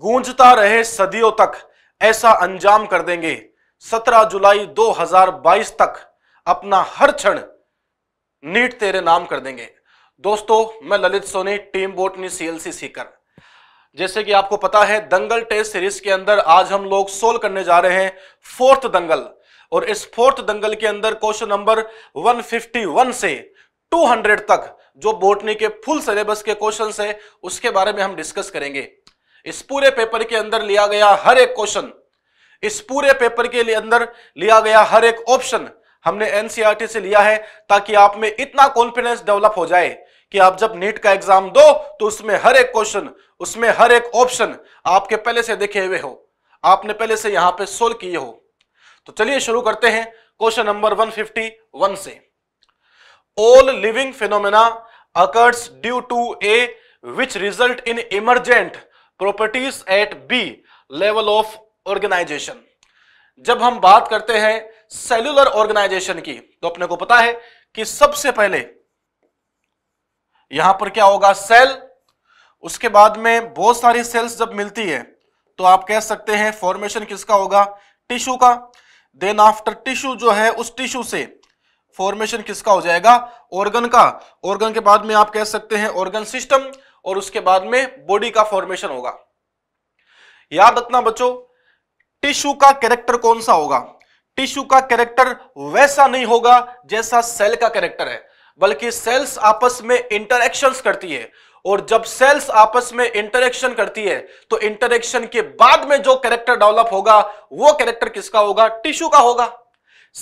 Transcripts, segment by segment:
गूंजता रहे सदियों तक ऐसा अंजाम कर देंगे 17 जुलाई 2022 तक अपना हर क्षण नीट तेरे नाम कर देंगे दोस्तों मैं Lalit Soni team botany CLC Sikar जैसे कि आपको पता है दंगल टेस्ट सीरीज के अंदर आज हम लोग सोल्व करने जा रहे हैं फोर्थ दंगल और इस फोर्थ दंगल के अंदर क्वेश्चन नंबर 151 से 200 तक जो बोटनी के फुल सिलेबस के क्वेश्चन है उसके बारे में हम डिस्कस करेंगे इस पूरे पेपर के अंदर लिया गया हर एक क्वेश्चन इस पूरे पेपर के अंदर लिया गया हर एक ऑप्शन हमने एनसीईआरटी e से लिया है ताकि आप में इतना कॉन्फिडेंस डेवलप हो जाए कि आप जब नीट का एग्जाम दो तो उसमें हर एक क्वेश्चन उसमें हर एक ऑप्शन आपके पहले से देखे हुए हो आपने पहले से यहां पे सोल्व किए हो तो चलिए शुरू करते हैं क्वेश्चन नंबर 151 से all living phenomena occurs due to a which result in emergent properties at B level of organisation जब हम बात करते हैं सेल्यूलर ऑर्गेनाइजेशन की तो अपने को पता है कि सबसे पहले यहां पर क्या होगा सेल उसके बाद में बहुत सारी सेल्स जब मिलती है तो आप कह सकते हैं फॉर्मेशन किसका होगा टिश्यू का देन आफ्टर टिश्यू जो है उस टिश्यू से फॉर्मेशन किसका हो जाएगा ऑर्गन का ऑर्गन के बाद में आप कह सकते हैं ऑर्गन सिस्टम और उसके बाद में बॉडी का फॉर्मेशन होगा याद रखना बच्चों टिश्यू का कैरेक्टर कौन सा होगा टिश्यू का कैरेक्टर वैसा नहीं होगा जैसा सेल का कैरेक्टर है बल्कि सेल्स आपस में इंटरेक्शन करती है और जब सेल्स आपस में इंटरेक्शन करती है तो इंटरेक्शन के बाद में जो कैरेक्टर डेवलप होगा वो कैरेक्टर किसका होगा टिश्यू का होगा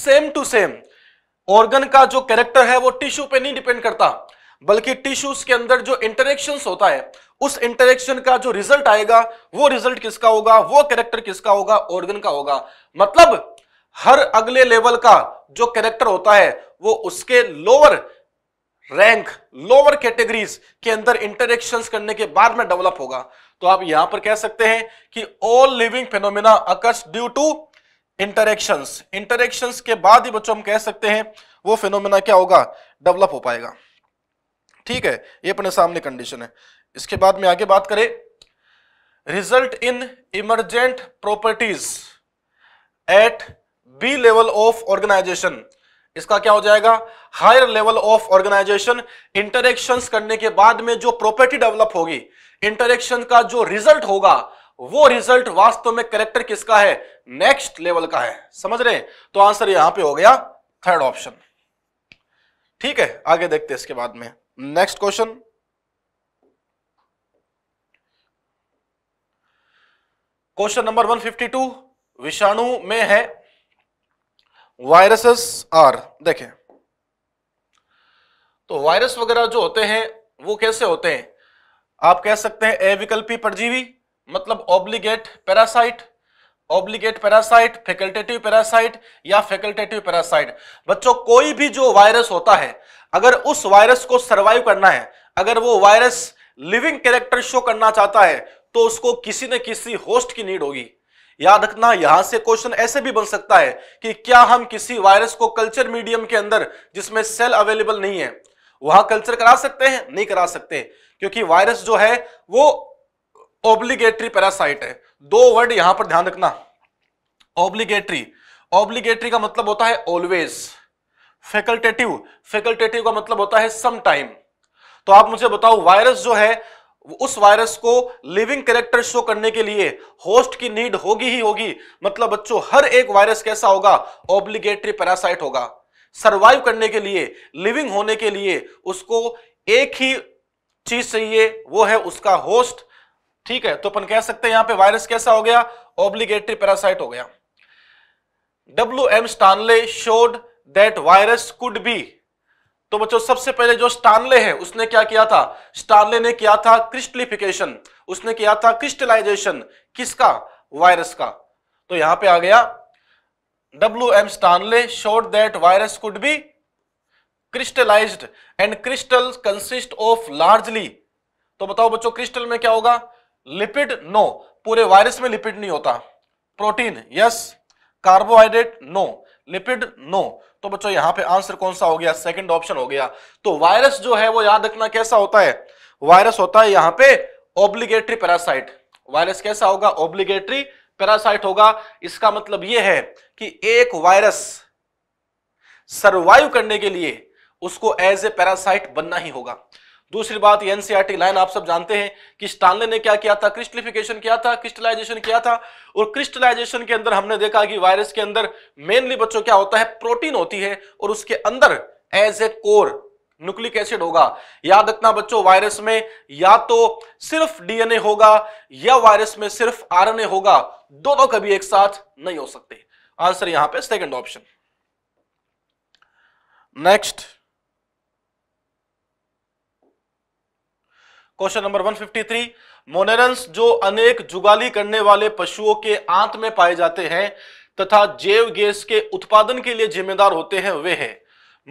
सेम टू सेम ऑर्गन का जो कैरेक्टर है वो टिश्यू पे नहीं डिपेंड करता बल्कि टिश्यूज के अंदर जो इंटरेक्शन होता है उस इंटरेक्शन का जो रिजल्ट आएगा वो रिजल्ट किसका होगा वो कैरेक्टर किसका होगा ऑर्गन का होगा मतलब हर अगले लेवल का जो कैरेक्टर होता है वो उसके लोअर रैंक लोअर कैटेगरीज के अंदर इंटरेक्शन करने के बाद में डेवलप होगा तो आप यहां पर कह सकते हैं कि all living phenomena occurs due to interactions interactions के बाद ही बच्चों हम कह सकते हैं वो फेनोमिना क्या होगा डेवलप हो पाएगा ठीक है ये अपने सामने कंडीशन है इसके बाद में आगे बात करें result in emergent properties at B level of organisation इसका क्या हो जाएगा higher level of organisation interaction करने के बाद में जो प्रॉपर्टी डेवलप होगी इंटरेक्शन का जो रिजल्ट होगा वो रिजल्ट वास्तव में करेक्टर किसका है नेक्स्ट लेवल का है समझ रहे हैं तो आंसर यहां पे हो गया थर्ड ऑप्शन ठीक है आगे देखते हैं इसके बाद में नेक्स्ट क्वेश्चन क्वेश्चन नंबर 152 विषाणु में है वायरसेस आर देखें तो वायरस वगैरह जो होते हैं वो कैसे होते हैं आप कह सकते हैं अविकल्पी परजीवी मतलब obligate parasite obligate parasite facultative parasite या फैकल्टेटिव पैरासाइट बच्चों कोई भी जो वायरस होता है अगर उस वायरस को सरवाइव करना है अगर वो वायरस लिविंग कैरेक्टर शो करना चाहता है तो उसको किसी न किसी होस्ट की नीड होगी याद रखना यहां से क्वेश्चन ऐसे भी बन सकता है कि क्या हम किसी वायरस को कल्चर मीडियम के अंदर जिसमें सेल अवेलेबल नहीं है वहां कल्चर करा सकते हैं नहीं करा सकते क्योंकि वायरस जो है वो ऑब्लिगेटरी पैरासाइट है दो वर्ड यहां पर ध्यान रखना ऑब्लिगेटरी ऑब्लिगेटरी का मतलब होता है ऑलवेज फैकल्टेटिव फैकल्टेटिव का मतलब होता है सम टाइम तो आप मुझे बताओ वायरस जो है उस वायरस को लिविंग कैरेक्टर शो करने के लिए होस्ट की नीड होगी ही होगी मतलब बच्चों हर एक वायरस कैसा होगा ऑब्लिगेटरी पैरासाइट होगा सरवाइव करने के लिए लिविंग होने के लिए उसको एक ही चीज चाहिए वो है उसका होस्ट ठीक है तो अपन कह सकते हैं यहां पे वायरस कैसा हो गया ऑब्लिगेटरी पैरासाइट हो गया W M Stanley showed that virus could be तो बच्चों सबसे पहले जो स्टानले है उसने क्या किया था स्टानले ने किया था क्रिस्टलिफिकेशन उसने किया था क्रिस्टलाइजेशन किसका वायरस का तो यहां पे आ गया W M Stanley showed that virus could be crystallised and crystal consist of largely तो बताओ बच्चों क्रिस्टल में क्या होगा लिपिड नो पूरे वायरस में लिपिड नहीं होता protein yes carbohydrate no lipid no तो बच्चों यहां पे आंसर कौन सा हो गया सेकंड ऑप्शन हो गया तो वायरस जो है वो याद रखना कैसा होता है वायरस होता है यहां पे ऑब्लिगेटरी पैरासाइट वायरस कैसा होगा ऑब्लिगेटरी पैरासाइट होगा इसका मतलब यह है कि एक वायरस सरवाइव करने के लिए उसको एज ए पैरासाइट बनना ही होगा दूसरी बात एनसीआरटी लाइन e आप सब जानते हैं कि स्टानले ने क्या किया था क्रिस्टलिफिकेशन किया था क्रिस्टलाइजेशन किया था और क्रिस्टलाइजेशन के अंदर हमने देखा कि वायरस के अंदर मेनली बच्चों क्या होता है प्रोटीन होती है और उसके अंदर as a core nucleic acid होगा याद रखना बच्चों वायरस में या तो सिर्फ डीएनए होगा या वायरस में सिर्फ आरएनए होगा दोनों कभी एक साथ नहीं हो सकते आंसर यहां पे second option next question number 153 monerans जो अनेक जुगाली करने वाले पशुओं के आंत में पाए जाते हैं तथा जैव गैस के उत्पादन के लिए जिम्मेदार होते हैं वे हैं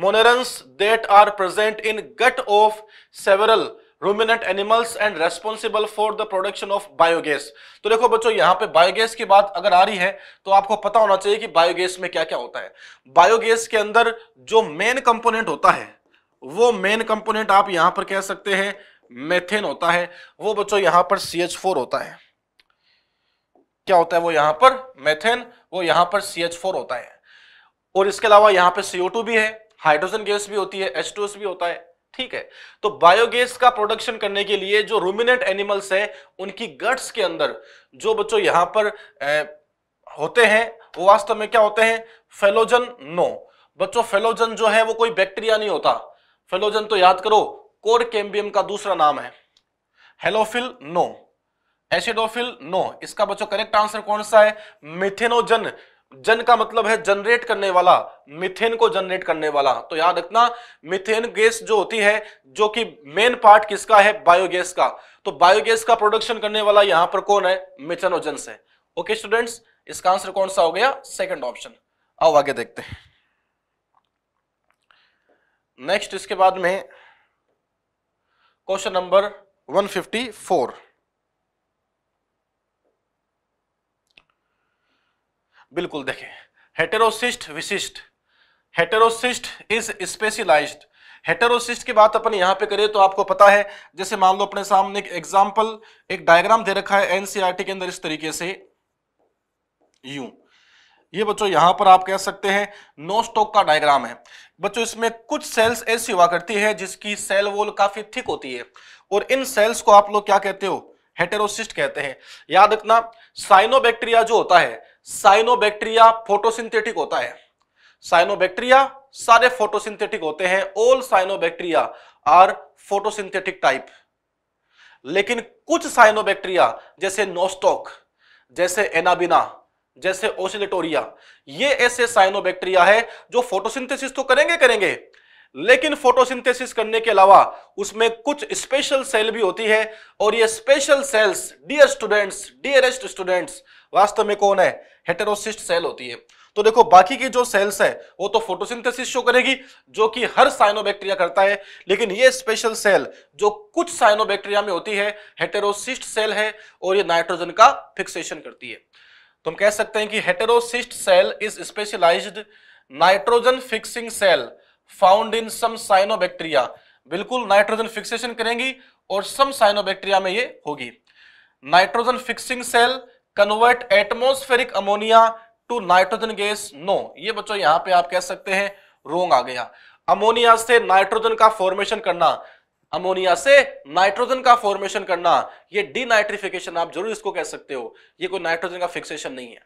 monerans that are present in gut of several ruminant animals and responsible for the production of biogas तो देखो बच्चों यहां पे बायोगैस की बात अगर आ रही है तो आपको पता होना चाहिए कि बायोगैस में क्या क्या होता है बायोगैस के अंदर जो मेन कंपोनेंट होता है वो मेन कंपोनेंट आप यहां पर कह सकते हैं मेथेन होता है वो बच्चों यहां पर सी होता है क्या होता है वो यहां पर मेथेन वो यहां पर सी होता है और इसके अलावा यहां पर सीओ भी है हाइड्रोजन गैस भी होती है एच भी होता है ठीक है तो बायोगैस का प्रोडक्शन करने के लिए जो रूमिनेट एनिमल्स है उनकी गट्स के अंदर जो बच्चों यहां पर ए, होते हैं वो वास्तव में क्या होते हैं फेलोजन नो बच्चों फेलोजन जो है वो कोई बैक्टीरिया नहीं होता फेलोजन तो याद करो कोर कैम्बियम का दूसरा नाम है हेलोफिल नो एसिडोफिल नो इसका बच्चों करेक्ट आंसर कौन सा है मिथेनोजन जन का मतलब है जनरेट करने वाला मिथेन को जनरेट करने वाला तो याद रखना मिथेन गैस जो होती है जो कि मेन पार्ट किसका है बायोगैस का तो बायोगैस का प्रोडक्शन करने वाला यहां पर कौन है मिथेनोजन से ओके स्टूडेंट्स इसका आंसर कौन सा हो गया सेकंड ऑप्शन आओ आगे देखते हैं नेक्स्ट इसके बाद में क्वेश्चन नंबर 154 बिल्कुल देखें हेटेरोसिस्ट विशिष्ट हेटेरोसिस्ट इज स्पेशलाइज्ड हेटेरोसिस्ट की बात अपन यहां पे करें तो आपको पता है जैसे मान लो अपने सामने एक एग्जाम्पल एक डायग्राम दे रखा है एनसीआरटी e के अंदर इस तरीके से यू ये बच्चों यहां पर आप कह सकते हैं नो स्टॉक का डायग्राम है बच्चों इसमें कुछ सेल्स ऐसी हुआ करती है जिसकी सेल वोल काफी थिक होती है और इन सेल्स को आप लोग क्या कहते हो हेटेरोसिस्ट कहते हैं याद रखना साइनोबैक्टीरिया जो होता है साइनोबैक्टीरिया फोटोसिंथेटिक होता है साइनोबैक्टीरिया सारे फोटोसिंथेटिक होते हैं all cyanobacteria are photosynthetic type लेकिन कुछ साइनोबैक्टीरिया जैसे नोस्टोक जैसे एनाबिना जैसे ओसिलेटोरिया ये ऐसे साइनोबैक्टीरिया है जो फोटोसिंथेसिस तो करेंगे करेंगे लेकिन फोटोसिंथेसिस करने के अलावा उसमें कुछ स्पेशल सेल भी होती है और ये special cells dear students dearest students वास्तव में कौन है हेटेरोसिस्ट सेल होती है तो देखो बाकी की जो सेल्स है वो तो फोटोसिंथेसिस शो करेगी जो कि हर साइनोबैक्टीरिया करता है लेकिन ये स्पेशल सेल जो कुछ साइनोबैक्टीरिया में होती है हेटेरोसिस्ट सेल है और ये नाइट्रोजन का फिक्सेशन करती है तो हम कह सकते हैं कि heterocyst cell is specialised nitrogen fixing cell found in some cyanobacteria बिल्कुल नाइट्रोजन फिक्सेशन करेंगी और सम साइनोबैक्टीरिया में ये होगी nitrogen fixing cell convert atmospheric ammonia to nitrogen gas no ये बच्चों यहां पे आप कह सकते हैं रोंग आ गया अमोनिया से नाइट्रोजन का फॉर्मेशन करना अमोनिया से नाइट्रोजन का फॉर्मेशन करना ये डीनाइट्रिफिकेशन आप जरूर इसको कह सकते हो ये कोई नाइट्रोजन का फिक्सेशन नहीं है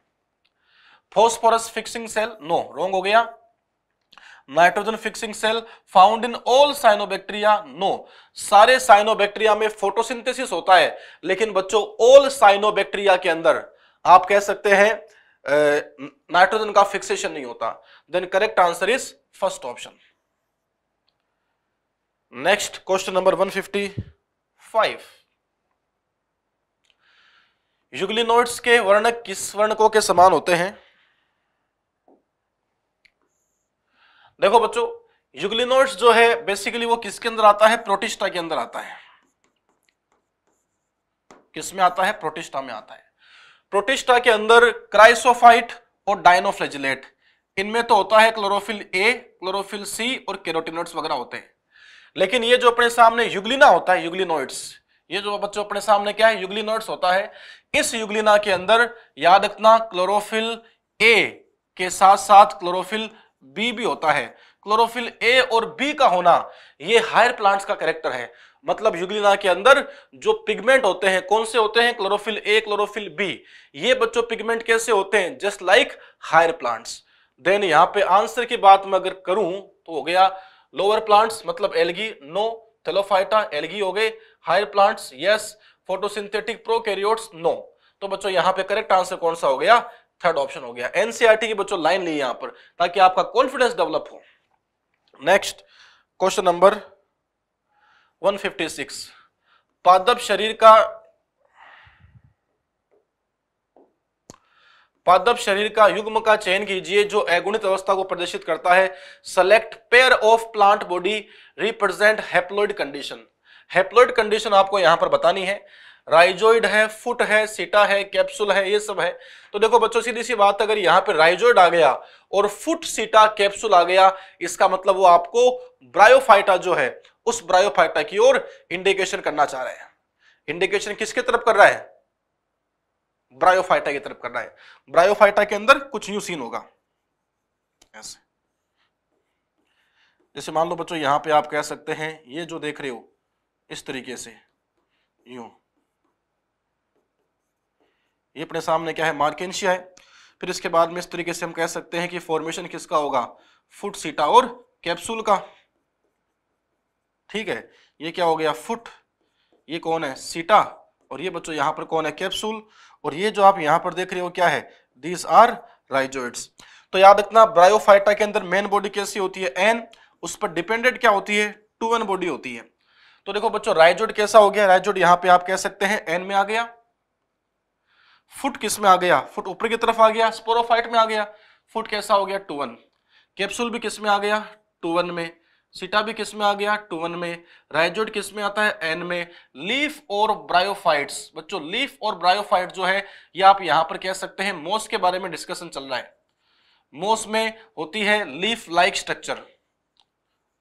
phosphorus fixing cell no wrong हो गया nitrogen fixing cell found in all cyanobacteria no सारे साइनोबैक्टीरिया में फोटोसिंथेसिस होता है लेकिन बच्चों ऑल साइनोबैक्टीरिया के अंदर आप कह सकते हैं नाइट्रोजन का फिक्सेशन नहीं होता then correct answer is first option next question number 155 euglenoids के वर्णक किस वर्णकों के समान होते हैं देखो बच्चों युगलिनोइड्स जो है बेसिकली वो किसके अंदर आता है प्रोटिस्टा के अंदर आता है किस में आता है प्रोटिस्टा में आता है प्रोटिस्टा के अंदर क्राइसोफाइट और डायनोफ्लेजिलेट इनमें तो होता है क्लोरोफिल ए क्लोरोफिल सी और केरोटिनोड्स वगैरह होते हैं लेकिन ये जो अपने सामने युगलिना होता है युगलिनोइड्स ये जो बच्चों अपने सामने क्या है युगलिनोइड्स होता है इस युगलिना के अंदर याद रखना क्लोरोफिल ए के साथ साथ क्लोरोफिल बी भी होता है क्लोरोफिल ए और बी का होना ये हायर प्लांट्स का करेक्टर है मतलब युगलिना के अंदर जो पिगमेंट होते हैं कौन से होते हैं क्लोरोफिल ए क्लोरोफिल बी ये बच्चों पिगमेंट कैसे होते हैं just like higher plants then यहां पे आंसर की बात मैं अगर करूं तो हो गया लोअर प्लांट्स मतलब एलगी नो थेलोफाइटा एलगी हो गए higher plants yes photosynthetic prokaryotes no तो बच्चों यहां पे करेक्ट आंसर कौन सा हो गया थर्ड ऑप्शन हो गया एनसीईआरटी e की बच्चों लाइन ली यहां पर ताकि आपका कॉन्फिडेंस डेवलप हो नेक्स्ट क्वेश्चन नंबर 156 पादप शरीर का पादप शरीर का युग्म का चयन कीजिए जो एगुणित अवस्था को प्रदर्शित करता है select pair of plant body represent haploid condition haploid condition आपको यहां पर बतानी है राइजोइड है फुट है सीटा है कैप्सूल है ये सब है तो देखो बच्चों सीधी सी बात अगर यहां पे राइजोइड आ गया और फुट सीटा कैप्सूल आ गया इसका मतलब वो आपको ब्रायोफाइटा जो है उस ब्रायोफाइटा की ओर इंडिकेशन करना चाह रहे हैं इंडिकेशन किसके तरफ कर रहा है ब्रायोफाइटा की तरफ करना है ब्रायोफाइटा के अंदर कुछ यू सीन होगा ऐसे जैसे मान लो बच्चों यहां पे आप कह सकते हैं ये जो देख रहे हो इस तरीके से यूं ये अपने सामने क्या है मार्केशिया है फिर इसके बाद में इस तरीके से हम कह सकते हैं कि फॉर्मेशन किसका होगा फुट सीटा और कैप्सूल का ठीक है ये क्या हो गया फुट ये कौन है सीटा और ये बच्चों यहाँ पर कौन है कैप्सूल और ये जो आप यहाँ पर देख रहे हो क्या है दीज आर राइजोइड्स तो याद रखना ब्रायोफाइटा के अंदर मेन बॉडी कैसी होती है एन उस पर डिपेंडेंट क्या होती है टू एन बॉडी होती है तो देखो बच्चों राइजोड कैसा हो गया राइजोड यहाँ पे आप कह सकते हैं एन में आ गया फुट किस में आ गया फुट ऊपर की तरफ आ गया स्पोरोफाइट में आ गया फुट कैसा हो गया टू वन कैप्सूल भी किस में आ गया टू वन में सिटा भी किस में आ गया टू वन में राइजोड किस में आता है एन में लीफ और ब्रायोफाइट्स बच्चों लीफ और ब्रायोफाइट जो है ये आप यहां पर कह सकते हैं मोस के बारे में डिस्कशन चल रहा है मोस में होती है लीफ लाइक स्ट्रक्चर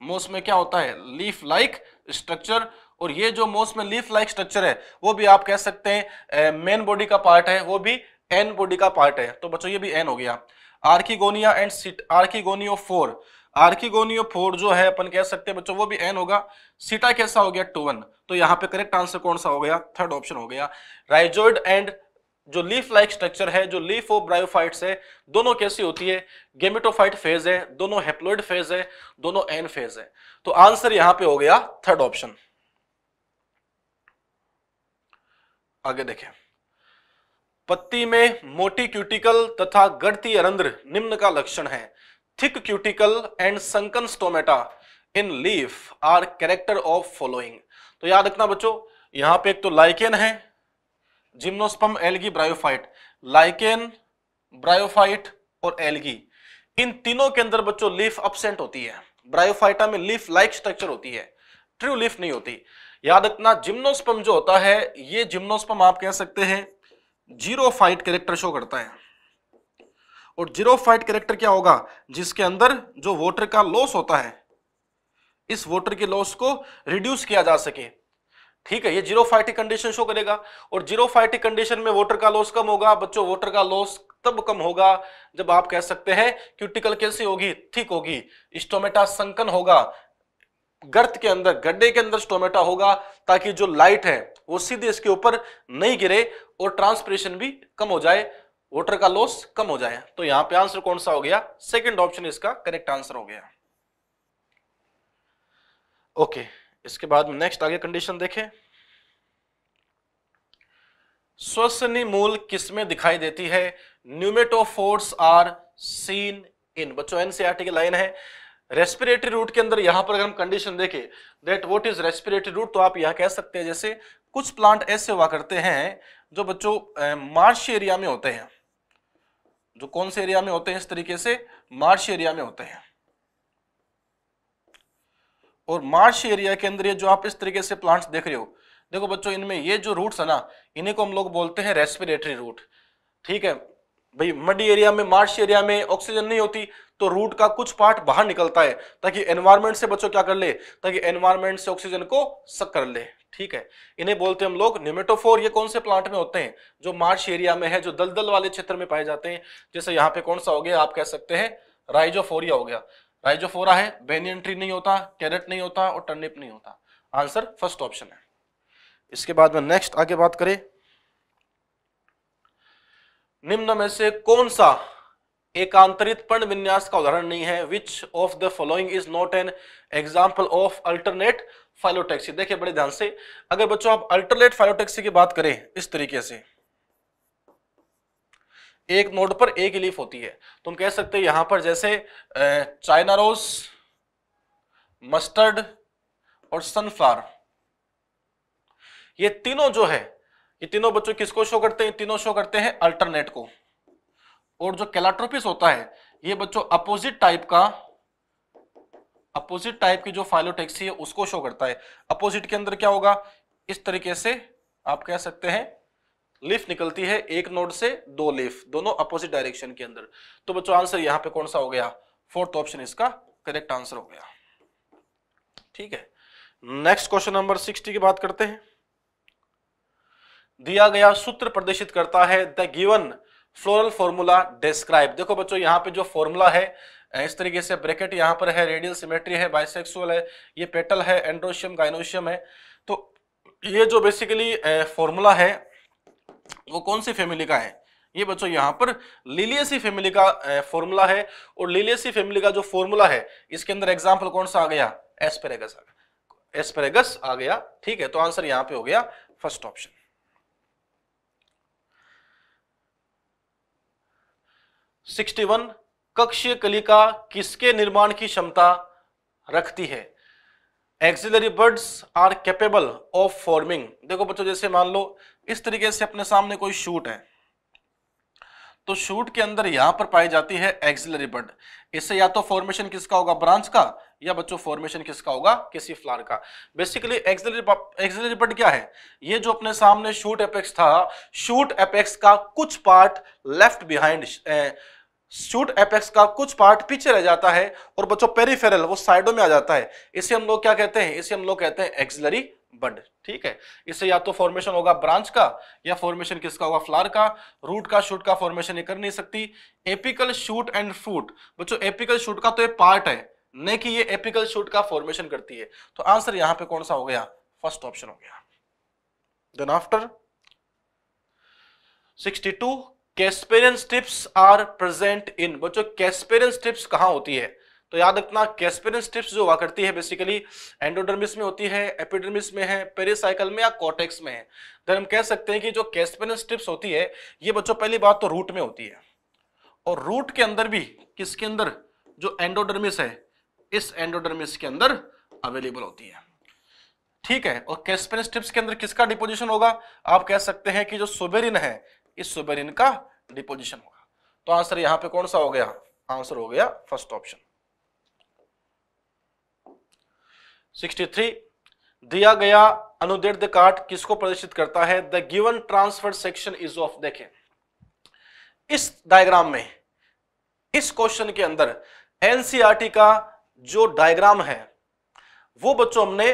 मोस में क्या होता है लीफ लाइक स्ट्रक्चर और ये जो मोस में लीफ लाइक स्ट्रक्चर है वो भी आप कह सकते हैं मेन बॉडी का पार्ट है वो भी एन बॉडी का पार्ट है तो बच्चों ये भी एन हो गया archegonia and archegoniophore archegoniophore जो है अपन कह सकते हैं बच्चों वो भी एन होगा सीटा कैसा हो गया टू वन तो यहाँ पे करेक्ट आंसर कौन सा हो गया थर्ड ऑप्शन हो गया राइजोइड एंड जो लीफ लाइक स्ट्रक्चर है जो लीफ ऑफ ब्रायोफाइट है दोनों कैसी होती है गेमिटोफाइट फेज है दोनों हेप्लोइड फेज है दोनों एन फेज है तो आंसर यहां पे हो गया थर्ड ऑप्शन आगे देखें पत्ती में मोटी क्यूटिकल तथा गढ़ती अरंद्र निम्न का लक्षण है thick cuticle and sunken stomata in leaf are character of following तो याद रखना बच्चों यहां पे एक तो लाइकेन है gymnosperm algae bryophyte lichen bryophyte और एल्गी इन तीनों के अंदर बच्चों लीफ अपसेंट होती है ब्रायोफाइटा में लीफ लाइक स्ट्रक्चर होती है ट्रू लीफ नहीं होती याद रखना जिम्नोस्पम जो होता है ये जिम्नोस्पम आप कह सकते हैं जीरो फाइट कैरेक्टर शो करता है और जीरो फाइट करेक्टर क्या होगा जिसके अंदर जो वोटर का लॉस होता है इस वोटर के लॉस को रिड्यूस किया जा सके ठीक है ये जीरो फाइटिक कंडीशन शो करेगा और जीरो फाइटिक कंडीशन में वोटर का लॉस कम होगा बच्चों वोटर का लॉस तब कम होगा जब आप कह सकते हैं क्यूटिकल कैसी होगी ठीक होगी स्टोमेटा संकन होगा गर्त के अंदर गड्ढे के अंदर स्टोमेटा होगा ताकि जो लाइट है वो सीधे इसके ऊपर नहीं गिरे और ट्रांसप्रेशन भी कम हो जाए वोटर का लॉस कम हो जाए तो यहां पे आंसर कौन सा हो गया सेकंड ऑप्शन इसका करेक्ट आंसर हो गया ओके इसके बाद नेक्स्ट आगे कंडीशन देखें श्वसनी मूल किसमें दिखाई देती है न्यूमेटोफोर्स आर सीन इन बच्चों एनसीआरटी e की लाइन है रेस्पिरेटरी रूट के अंदर यहां पर अगर हम कंडीशन देखें that what is respiratory root तो आप यह कह सकते हैं जैसे कुछ प्लांट ऐसे हुआ करते हैं जो बच्चों मार्श एरिया में होते हैं जो कौन से एरिया में होते हैं इस तरीके से मार्श एरिया में होते हैं और मार्श एरिया के अंदर ये जो आप इस तरीके से प्लांट्स देख रहे हो देखो बच्चों इनमें ये जो रूट्स है ना इन्हें को हम लोग बोलते हैं रेस्पिरेटरी रूट ठीक है भाई मडी एरिया में मार्श एरिया में ऑक्सीजन नहीं होती तो रूट का कुछ पार्ट बाहर निकलता है ताकि एनवायरमेंट से बच्चों क्या कर ले ताकि एनवायरमेंट से ऑक्सीजन को सक कर ले ठीक है इन्हें बोलते हैं हम लोग निमेटोफोर ये कौन से प्लांट में होते हैं जो मार्श एरिया में है जो दलदल वाले क्षेत्र में पाए जाते हैं जैसे यहाँ पे कौन सा हो गया आप कह सकते हैं राइजोफोरिया हो गया राइजोफोरा है बेनियन ट्री नहीं होता कैरेट नहीं होता और टर्निप नहीं होता आंसर फर्स्ट ऑप्शन है इसके बाद में नेक्स्ट आगे बात करें निम्न में से कौन सा एकांतरित पर्ण विन्यास का उदाहरण नहीं है which of the following is not an example of alternate phyllotaxy देखिए बड़े ध्यान से अगर बच्चों आप अल्टरनेट फाइलोटैक्सी की बात करें इस तरीके से एक नोड पर एक ही लीफ होती है तो हम कह सकते हैं यहां पर जैसे चाइना रोज मस्टर्ड और सनफ्लावर ये तीनों जो है ये तीनों बच्चों किसको शो करते हैं तीनों शो करते हैं अल्टरनेट को और जो कैलाट्रोपिस होता है ये बच्चों अपोजिट टाइप का अपोजिट टाइप की जो फाइलोटेक्सी है उसको शो करता है अपोजिट के अंदर क्या होगा इस तरीके से आप कह सकते हैं लिफ निकलती है एक नोड से दो लिफ दोनों अपोजिट डायरेक्शन के अंदर तो बच्चों आंसर यहां पे कौन सा हो गया फोर्थ ऑप्शन इसका करेक्ट आंसर हो गया ठीक है नेक्स्ट क्वेश्चन नंबर सिक्सटी की बात करते हैं दिया गया सूत्र प्रदर्शित करता है the given floral formula describe देखो बच्चों यहाँ पे जो फॉर्मूला है इस तरीके से ब्रैकेट यहाँ पर है रेडियल सिमेट्री है बाइसेक्सुअल है ये पेटल है एंड्रोशियम गाइनोशियम है तो ये जो बेसिकली फॉर्मूला है वो कौन सी फैमिली का है ये बच्चों यहाँ पर लिलियसी फैमिली का फॉर्मूला है और लिलियसी फैमिली का जो फॉर्मूला है इसके अंदर एग्जाम्पल कौन सा आ गया एस्पेरेगस आ गया एस्पेरेगस आ गया ठीक है तो आंसर यहाँ पे हो गया फर्स्ट ऑप्शन सिक्सटी वन कक्षीय कलिका किसके निर्माण की क्षमता रखती है axillary buds are capable of forming देखो बच्चों जैसे मान लो इस तरीके से अपने सामने कोई शूट है तो शूट के अंदर यहां पर पाई जाती है एक्सिलरी बर्ड इससे या तो फॉर्मेशन किसका होगा ब्रांच का या बच्चों फॉर्मेशन किसका होगा किसी फ्लावर का बेसिकली एक्सिलरी एक्सिलरी बर्ड क्या है ये जो अपने सामने शूट एपेक्स था शूट एपेक्स का कुछ part left behind shoot apex का कुछ पार्ट पीछे रह जाता है और बच्चों पेरिफेरल वो साइडों में आ जाता है इसे हम लोग क्या कहते हैं इसे हम लोग कहते हैं एक्सलरी बड ठीक है इससे या तो फॉर्मेशन होगा ब्रांच का या फॉर्मेशन किसका होगा फ्लार का रूट का शूट का फॉर्मेशन ये कर नहीं सकती एपिकल शूट एंड फ्रूट बच्चों एपिकल शूट का तो ये पार्ट है नहीं कि ये एपिकल शूट का फॉर्मेशन करती है तो आंसर यहां पे कौन सा हो गया फर्स्ट ऑप्शन हो गया then after 62 Casparian strips are present in बच्चों कैस्पेरियन स्ट्रिप्स कहाँ होती है तो याद रखना कैस्पेरियन स्ट्रिप्स जो हुआ करती है बेसिकली एंडोडर्मिस में होती है एपिडर्मिस में है पेरिसाइकल में या कॉटेक्स में है तो हम कह सकते हैं कि जो कैस्पेरियन स्ट्रिप्स होती है ये बच्चों पहली बात तो रूट में होती है और रूट के अंदर भी किसके अंदर जो एंडोडर्मिस है इस एंडोडर्मिस के अंदर अवेलेबल होती है ठीक है और कैस्पेरियन स्ट्रिप्स के अंदर किसका डिपोजिशन होगा आप कह सकते हैं कि जो सोबेरिन है इस सुबेरिन का डिपोजिशन होगा तो आंसर यहां पे कौन सा हो गया आंसर हो गया फर्स्ट ऑप्शन 63 दिया गया अनुदीर्ध काट किसको प्रदर्शित करता है the given transfer section is of देखें इस डायग्राम में इस क्वेश्चन के अंदर एनसीआरटी e का जो डायग्राम है वो बच्चों हमने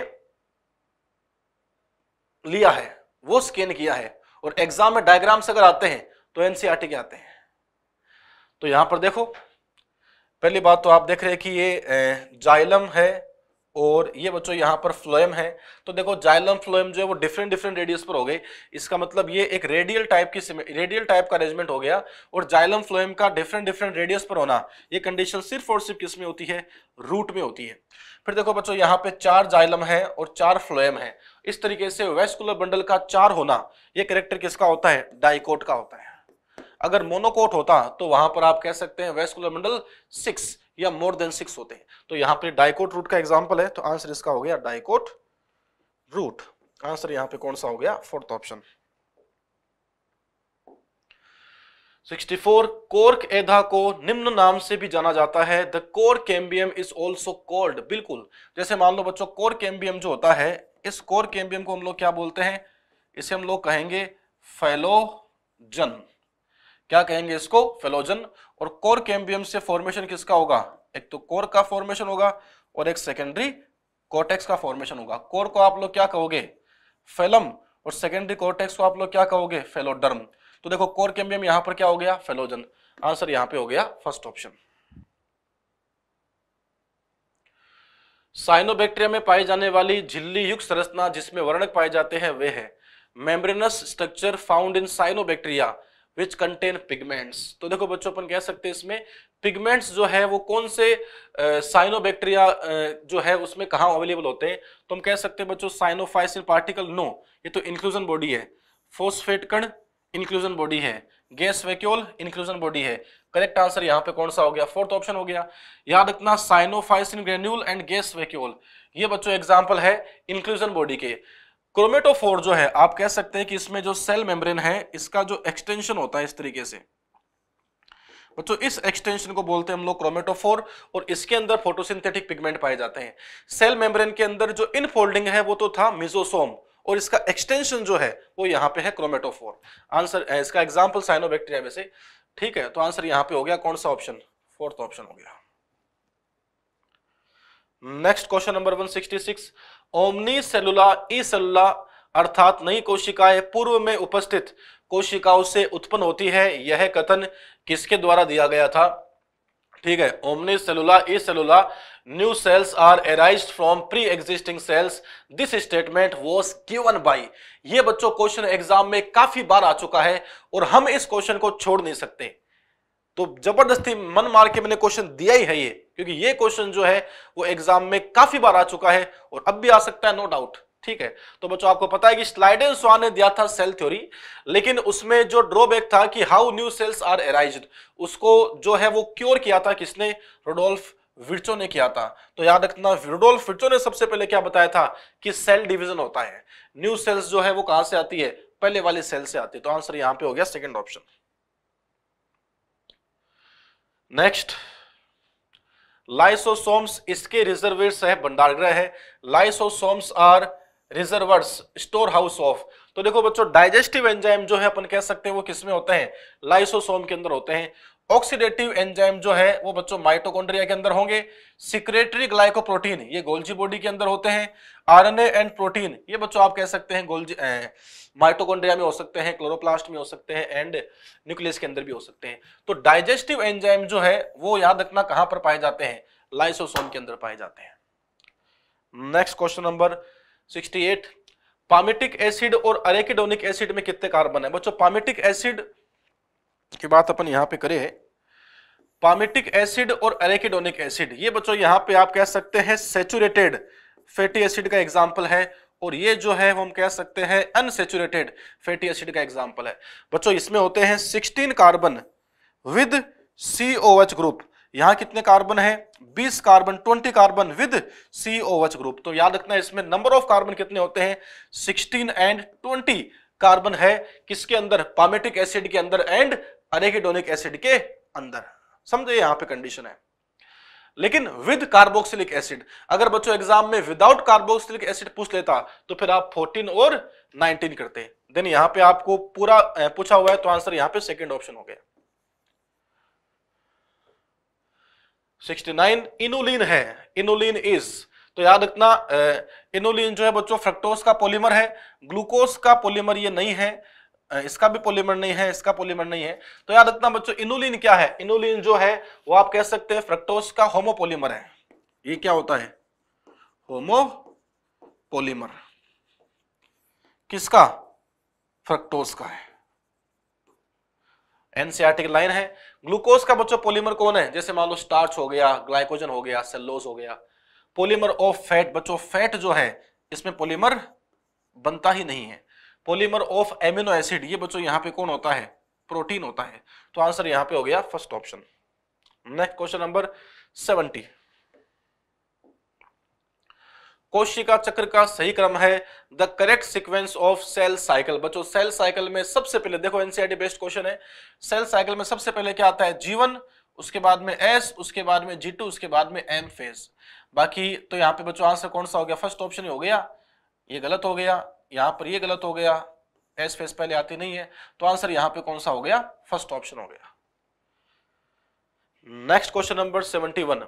लिया है वो स्कैन किया है और एग्जाम में डायग्राम से अगर आते हैं तो एनसीआरटी e के आते हैं तो यहां पर देखो पहली बात तो आप देख रहे हैं कि ये जाइलम है और ये बच्चों यहाँ पर फ्लोएम है तो देखो जाइलम फ्लोएम जो है वो डिफरेंट डिफरेंट रेडियस पर हो गई इसका मतलब ये एक रेडियल टाइप की रेडियल टाइप का अरेंजमेंट हो गया और जाइलम फ्लोएम का डिफरेंट डिफरेंट रेडियस पर होना ये कंडीशन सिर्फ और सिर्फ किस में होती है रूट में होती है फिर देखो बच्चों यहाँ पे चार जाइलम है और चार फ्लोएम है इस तरीके से वेस्कुलर बंडल का चार होना ये करेक्टर किसका होता है डाइकोट का होता है अगर मोनोकोट होता तो वहां पर आप कह सकते हैं वेस्कुलर बंडल सिक्स या मोर देन सिक्स होते हैं तो यहां पर डाइकोट रूट का एग्जाम्पल है तो आंसर इसका हो गया डाइकोट रूट आंसर यहां पर कौन सा हो गया फोर्थ ऑप्शन 64 कोर्क एधा को निम्न नाम से भी जाना जाता है the cork cambium is also called बिल्कुल जैसे मान लो बच्चों कोर कैम्बियम जो होता है इस कोर कैम्बियम को हम लोग क्या बोलते हैं इसे हम लोग कहेंगे फेलोजन क्या कहेंगे इसको फेलोजन और कोर कैम्बियम से फॉर्मेशन किसका होगा एक तो कोर का फॉर्मेशन होगा और एक सेकेंडरी कोटेक्स का फॉर्मेशन होगा कोर को आप लोग क्या कहोगे फेलम और सेकेंडरी कोटेक्स को आप लोग क्या कहोगे फेलोडर्म तो देखो कोर कैम्बियम यहां पर क्या हो गया फेलोजन आंसर यहां पे हो गया फर्स्ट ऑप्शन साइनोबैक्टीरिया में पाई जाने वाली झिल्ली युक्त संरचना जिसमें वर्णक पाए जाते हैं वे है membranous structure found in cyanobacteria which contain pigments तो देखो बच्चों अपन कह सकते हैं इसमें पिगमेंट्स जो है वो कौन से साइनोबैक्टीरिया जो है उसमें कहाँ अवेलेबल होते हैं तो हम कह सकते हैं बच्चों साइनोफाइसिन पार्टिकल नो ये तो इंक्लूजन बॉडी है फोस्फेट कण इंक्लूजन बॉडी है गैस वैक्यूल इंक्लूजन बॉडी है करेक्ट आंसर यहाँ पे कौन सा हो गया फोर्थ ऑप्शन हो गया याद रखना cyanophycin granule and gas vacuole ये बच्चों एग्जाम्पल है इंक्लूजन बॉडी के क्रोमेटोफोर जो है आप कह सकते हैं कि इसमें जो सेल मेम्ब्रेन है इसका जो एक्सटेंशन होता है इस तरीके से बच्चों इस एक्सटेंशन को बोलते हैं हम लोग क्रोमेटोफोर और इसके अंदर फोटोसिंथेटिक पिगमेंट पाए जाते हैं सेल मेम्ब्रेन के अंदर जो इन फोल्डिंग है वो तो था मिजोसोम और इसका एक्सटेंशन जो है वो यहाँ पे है क्रोमेटोफोर आंसर इसका एग्जाम्पल साइनोबैक्टीरिया में से ठीक है तो आंसर यहां पे हो गया कौन सा ऑप्शन फोर्थ ऑप्शन हो गया नेक्स्ट क्वेश्चन नंबर 166 ओमनी सेलुला ई सेलुला अर्थात नई कोशिकाएं पूर्व में उपस्थित कोशिकाओं से उत्पन्न होती है यह कथन किसके द्वारा दिया गया था ठीक है omnis सेलुला E cellula new cells are arise from pre existing cells this statement was given by ये बच्चों क्वेश्चन एग्जाम में काफी बार आ चुका है और हम इस क्वेश्चन को छोड़ नहीं सकते तो जबरदस्ती मन मार के मैंने क्वेश्चन दिया ही है ये क्योंकि ये क्वेश्चन जो है वो एग्जाम में काफी बार आ चुका है और अब भी आ सकता है नो no डाउट ठीक है तो बच्चों आपको पता है कि स्लाइडन स्वान ने दिया था सेल थ्योरी लेकिन उसमें जो ड्रॉबैक था कि how new cells are arised उसको जो है वो क्योर किया था किसने रोडोल्फ विर्चो ने किया था तो याद रखना रोडोल्फ विर्चो ने सबसे पहले क्या बताया था कि सेल डिविजन होता है न्यू सेल्स जो है वो कहां से आती है पहले वाले सेल से आती है तो आंसर यहां पर हो गया सेकेंड ऑप्शन नेक्स्ट लाइसोसोम्स इसके रिजर्वेयर है भंडारगृह है lysosomes are reservoirs store house of तो देखो बच्चों डाइजेस्टिव एंजाइम जो है अपन कह सकते हैं वो किसमें होते हैं लाइसोसोम के अंदर होते हैं ऑक्सीडेटिव एंजाइम जो है वो बच्चों माइटोकॉन्ड्रिया के अंदर होंगे सिक्रेटरी ग्लाइकोप्रोटीन ये गोल्जी बॉडी के अंदर होते हैं आरएनए एंड प्रोटीन ये बच्चों आप कह सकते हैं गोल्जी माइटोकॉन्ड्रिया में हो सकते हैं क्लोरोप्लास्ट में हो सकते हैं एंड न्यूक्लियस के अंदर भी हो सकते हैं तो डाइजेस्टिव एंजाइम जो है वो याद रखना कहां पर पाए जाते हैं लाइसोसोम के अंदर पाए जाते हैं next question number 68 palmitic acid और अरेकिडोनिक एसिड में कितने कार्बन है बच्चों पामिटिक एसिड की बात अपन यहां पे करें पामिटिक एसिड और अरेकिडोनिक एसिड ये बच्चों यहां पे आप कह सकते हैं सेचुरेटेड फैटी एसिड का एग्जाम्पल है और ये जो है हम कह सकते हैं अनसेचुरेटेड फैटी एसिड का एग्जाम्पल है बच्चों इसमें होते हैं sixteen carbon with C group यहां कितने कार्बन है 20 carbon 20 carbon with C H group तो याद रखना इसमें नंबर ऑफ कार्बन कितने होते हैं 16 एंड 20 कार्बन है किसके अंदर पामेटिक एसिड के अंदर एंड अरेकिडोनिक एसिड के अंदर समझे यहां पे कंडीशन है लेकिन विद कार्बोक्सिलिक एसिड अगर बच्चों एग्जाम में विदाउट कार्बोक्सिलिक एसिड पूछ लेता तो फिर आप 14 और 19 करते देन यहां पे आपको पूरा पूछा हुआ है तो आंसर यहां पे सेकंड ऑप्शन हो गया 69 इनुलिन है इनुलिन इज तो याद रखना इनुलिन जो है बच्चों फ्रक्टोस का पॉलीमर है ग्लूकोस का पॉलीमर ये नहीं है इसका भी पॉलीमर नहीं है इसका पॉलीमर नहीं है तो याद रखना बच्चों इनुलिन क्या है इनुलिन जो है वो आप कह सकते हैं फ्रक्टोस का होमोपोलीमर है ये क्या होता है होमोपोलीमर किसका फ्रक्टोस का है एनसीआरटी की लाइन है ग्लूकोज का बच्चों पोलीमर कौन है जैसे मान लो स्टार्च हो गया ग्लाइकोजन हो गया सेलोज हो गया पोलीमर ऑफ फैट बच्चों फैट जो है इसमें पोलीमर बनता ही नहीं है पोलीमर ऑफ एमिनो एसिड ये बच्चों यहाँ पे कौन होता है प्रोटीन होता है तो आंसर यहाँ पे हो गया first option next question number seventy कोशिका चक्र का सही क्रम है the correct sequence of cell cycle बच्चों सेल साइकिल में सबसे पहले देखो एनसीआर बेस्ट क्वेश्चन है सेल साइकिल में सबसे पहले क्या आता है जीवन उसके बाद में एस उसके बाद में जी टू उसके बाद में एम फेज बाकी तो यहाँ पे बच्चों आंसर कौन सा हो गया फर्स्ट ऑप्शन हो गया ये गलत हो गया यहाँ पर ये गलत हो गया एस फेज पहले आती नहीं है तो आंसर यहाँ पे कौन सा हो गया फर्स्ट ऑप्शन हो गया next question number seventy one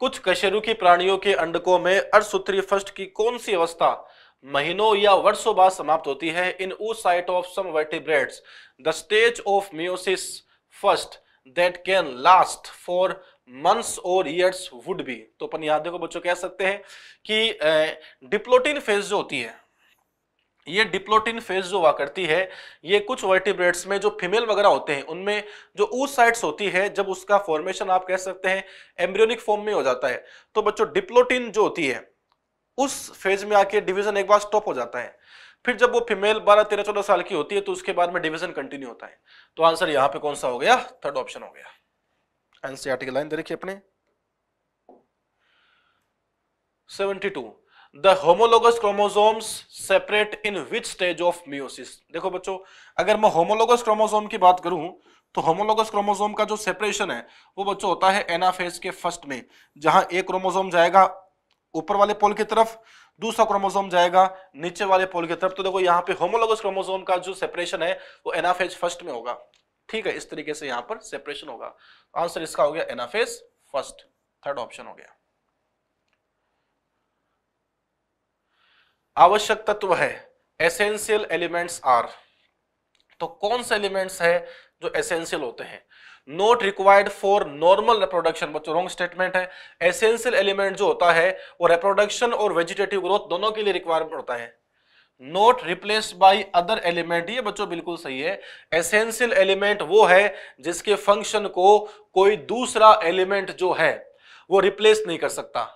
कुछ कशेरुकी प्राणियों के अंडकों में अर्धसूत्री फर्स्ट की कौन सी अवस्था महीनों या वर्षों बाद समाप्त होती है in oocyte of some vertebrates the stage of meiosis first that can last for months और ईयर्स वुड बी तो अपन याद देखो बच्चों कह सकते हैं कि डिप्लोटिन फेज जो होती है ये डिप्लोटिन फेज जो हुआ करती है ये कुछ वर्टिब्रेट्स में जो फीमेल वगैरह होते हैं उनमें जो ऊस साइट्स होती है जब उसका फॉर्मेशन आप कह सकते हैं एम्ब्रियोनिक फॉर्म में हो जाता है तो बच्चों डिप्लोटिन जो होती है उस फेज में आके डिवीजन एक बार स्टॉप हो जाता है फिर जब वो फीमेल बारह तेरह चौदह साल की होती है तो उसके बाद में डिविजन कंटिन्यू होता है तो आंसर यहाँ पे कौन सा हो गया थर्ड ऑप्शन हो गया एनसीआर लाइन देखिए अपने seventy two the homologous chromosomes separate in which stage of meiosis देखो बच्चों अगर मैं होमोलोगस क्रोमोजोम की बात करूं तो होमोलोगस क्रोमोजोम का जो सेपरेशन है वो बच्चों होता है एनाफेज के फर्स्ट में जहां एक क्रोमोजोम जाएगा ऊपर वाले पोल की तरफ दूसरा क्रोमोसोम जाएगा नीचे वाले पोल की तरफ तो देखो यहाँ पे होमोलोगस क्रोमोसोम का जो सेपरेशन है वो एनाफेज फर्स्ट में होगा ठीक है इस तरीके से यहाँ पर सेपरेशन होगा आंसर इसका हो गया एनाफेज फर्स्ट थर्ड ऑप्शन हो गया आवश्यक तत्व है एसेंशियल एलिमेंट्स आर तो कौन से एलिमेंट्स है जो एसेंशियल होते हैं not required for normal reproduction बच्चों रॉन्ग स्टेटमेंट है एसेंशियल एलिमेंट जो होता है वो रिप्रोडक्शन और वेजिटेटिव ग्रोथ दोनों के लिए रिक्वायरमेंट होता है not replace by other element ये बच्चों बिल्कुल सही है एसेंशियल एलिमेंट वो है जिसके फंक्शन को कोई दूसरा एलिमेंट जो है वो रिप्लेस नहीं कर सकता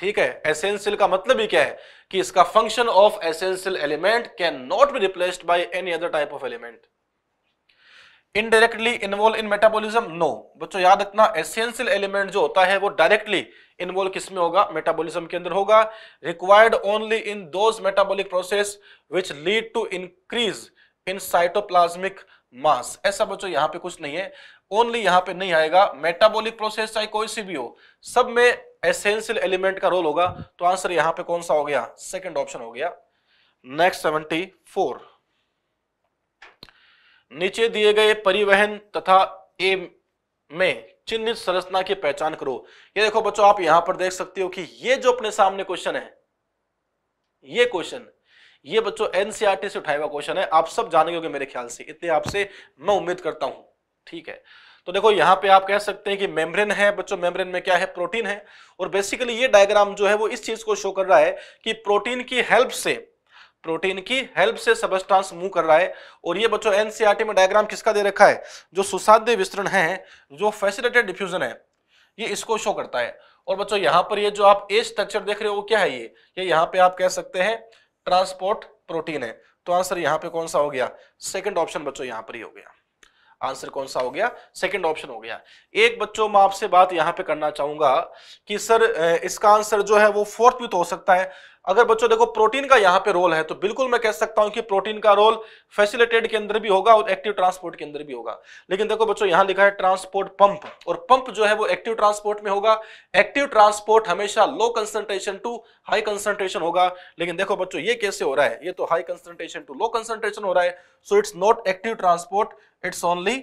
ठीक है एसेंशियल का मतलब ही क्या है कि इसका function of essential element can not be replaced by any other type of element indirectly involve in metabolism no बच्चों याद रखना एसेंशियल एलिमेंट जो होता है वो डायरेक्टली इन्वॉल्व किसमें होगा मेटाबॉलिज्म के अंदर होगा required only in those metabolic process which lead to increase in cytoplasmic mass ऐसा बच्चों यहां पे कुछ नहीं है ओनली यहां पे नहीं आएगा मेटाबॉलिक प्रोसेस चाहे कोई सी भी हो सब में एसेंशियल एलिमेंट का रोल होगा तो आंसर यहां पे कौन सा हो गया सेकंड ऑप्शन हो गया नेक्स्ट सेवेंटी फोर नीचे दिए गए परिवहन तथा ए में चिन्हित संरचना की पहचान करो ये देखो बच्चों आप यहां पर देख सकते हो कि ये जो अपने सामने क्वेश्चन है ये क्वेश्चन ये बच्चों एनसीआरटी e से उठाया हुआ क्वेश्चन है आप सब जानेंगे मेरे ख्याल से इतने आपसे मैं उम्मीद करता हूं ठीक है तो देखो यहाँ पे आप कह सकते हैं कि मेम्ब्रेन है बच्चों मेम्ब्रेन में क्या है प्रोटीन है और बेसिकली ये डायग्राम जो है वो इस चीज को शो कर रहा है कि प्रोटीन की हेल्प से प्रोटीन की हेल्प से सबस्टांस मूव कर रहा है और ये बच्चों एनसीआरटी e में डायग्राम किसका दे रखा है जो सुसाध्य विस्तरण है जो फैसिलेटेड डिफ्यूजन है ये इसको शो करता है और बच्चों यहाँ पर ये जो आप ए स्ट्रक्चर देख रहे हो वो क्या है ये ये यहाँ पे आप कह सकते हैं ट्रांसपोर्ट प्रोटीन है तो आंसर यहाँ पे कौन सा हो गया सेकंड ऑप्शन बच्चों यहाँ पर ही हो गया आंसर कौन सा हो गया सेकंड ऑप्शन हो गया एक बच्चों मैं आपसे बात यहां पे करना चाहूंगा कि सर इसका आंसर जो है वो फोर्थ भी तो हो सकता है अगर बच्चों देखो प्रोटीन का यहाँ पे रोल है तो बिल्कुल मैं कह सकता हूँ कि प्रोटीन का रोल फैसिलिटेड के अंदर भी होगा और एक्टिव ट्रांसपोर्ट के अंदर भी होगा लेकिन देखो बच्चों यहाँ लिखा है ट्रांसपोर्ट पंप और पंप जो है वो एक्टिव ट्रांसपोर्ट में होगा एक्टिव ट्रांसपोर्ट हमेशा low concentration to high concentration होगा लेकिन देखो बच्चों ये कैसे हो रहा है ये तो high concentration to low concentration हो रहा है so it's not active transport it's only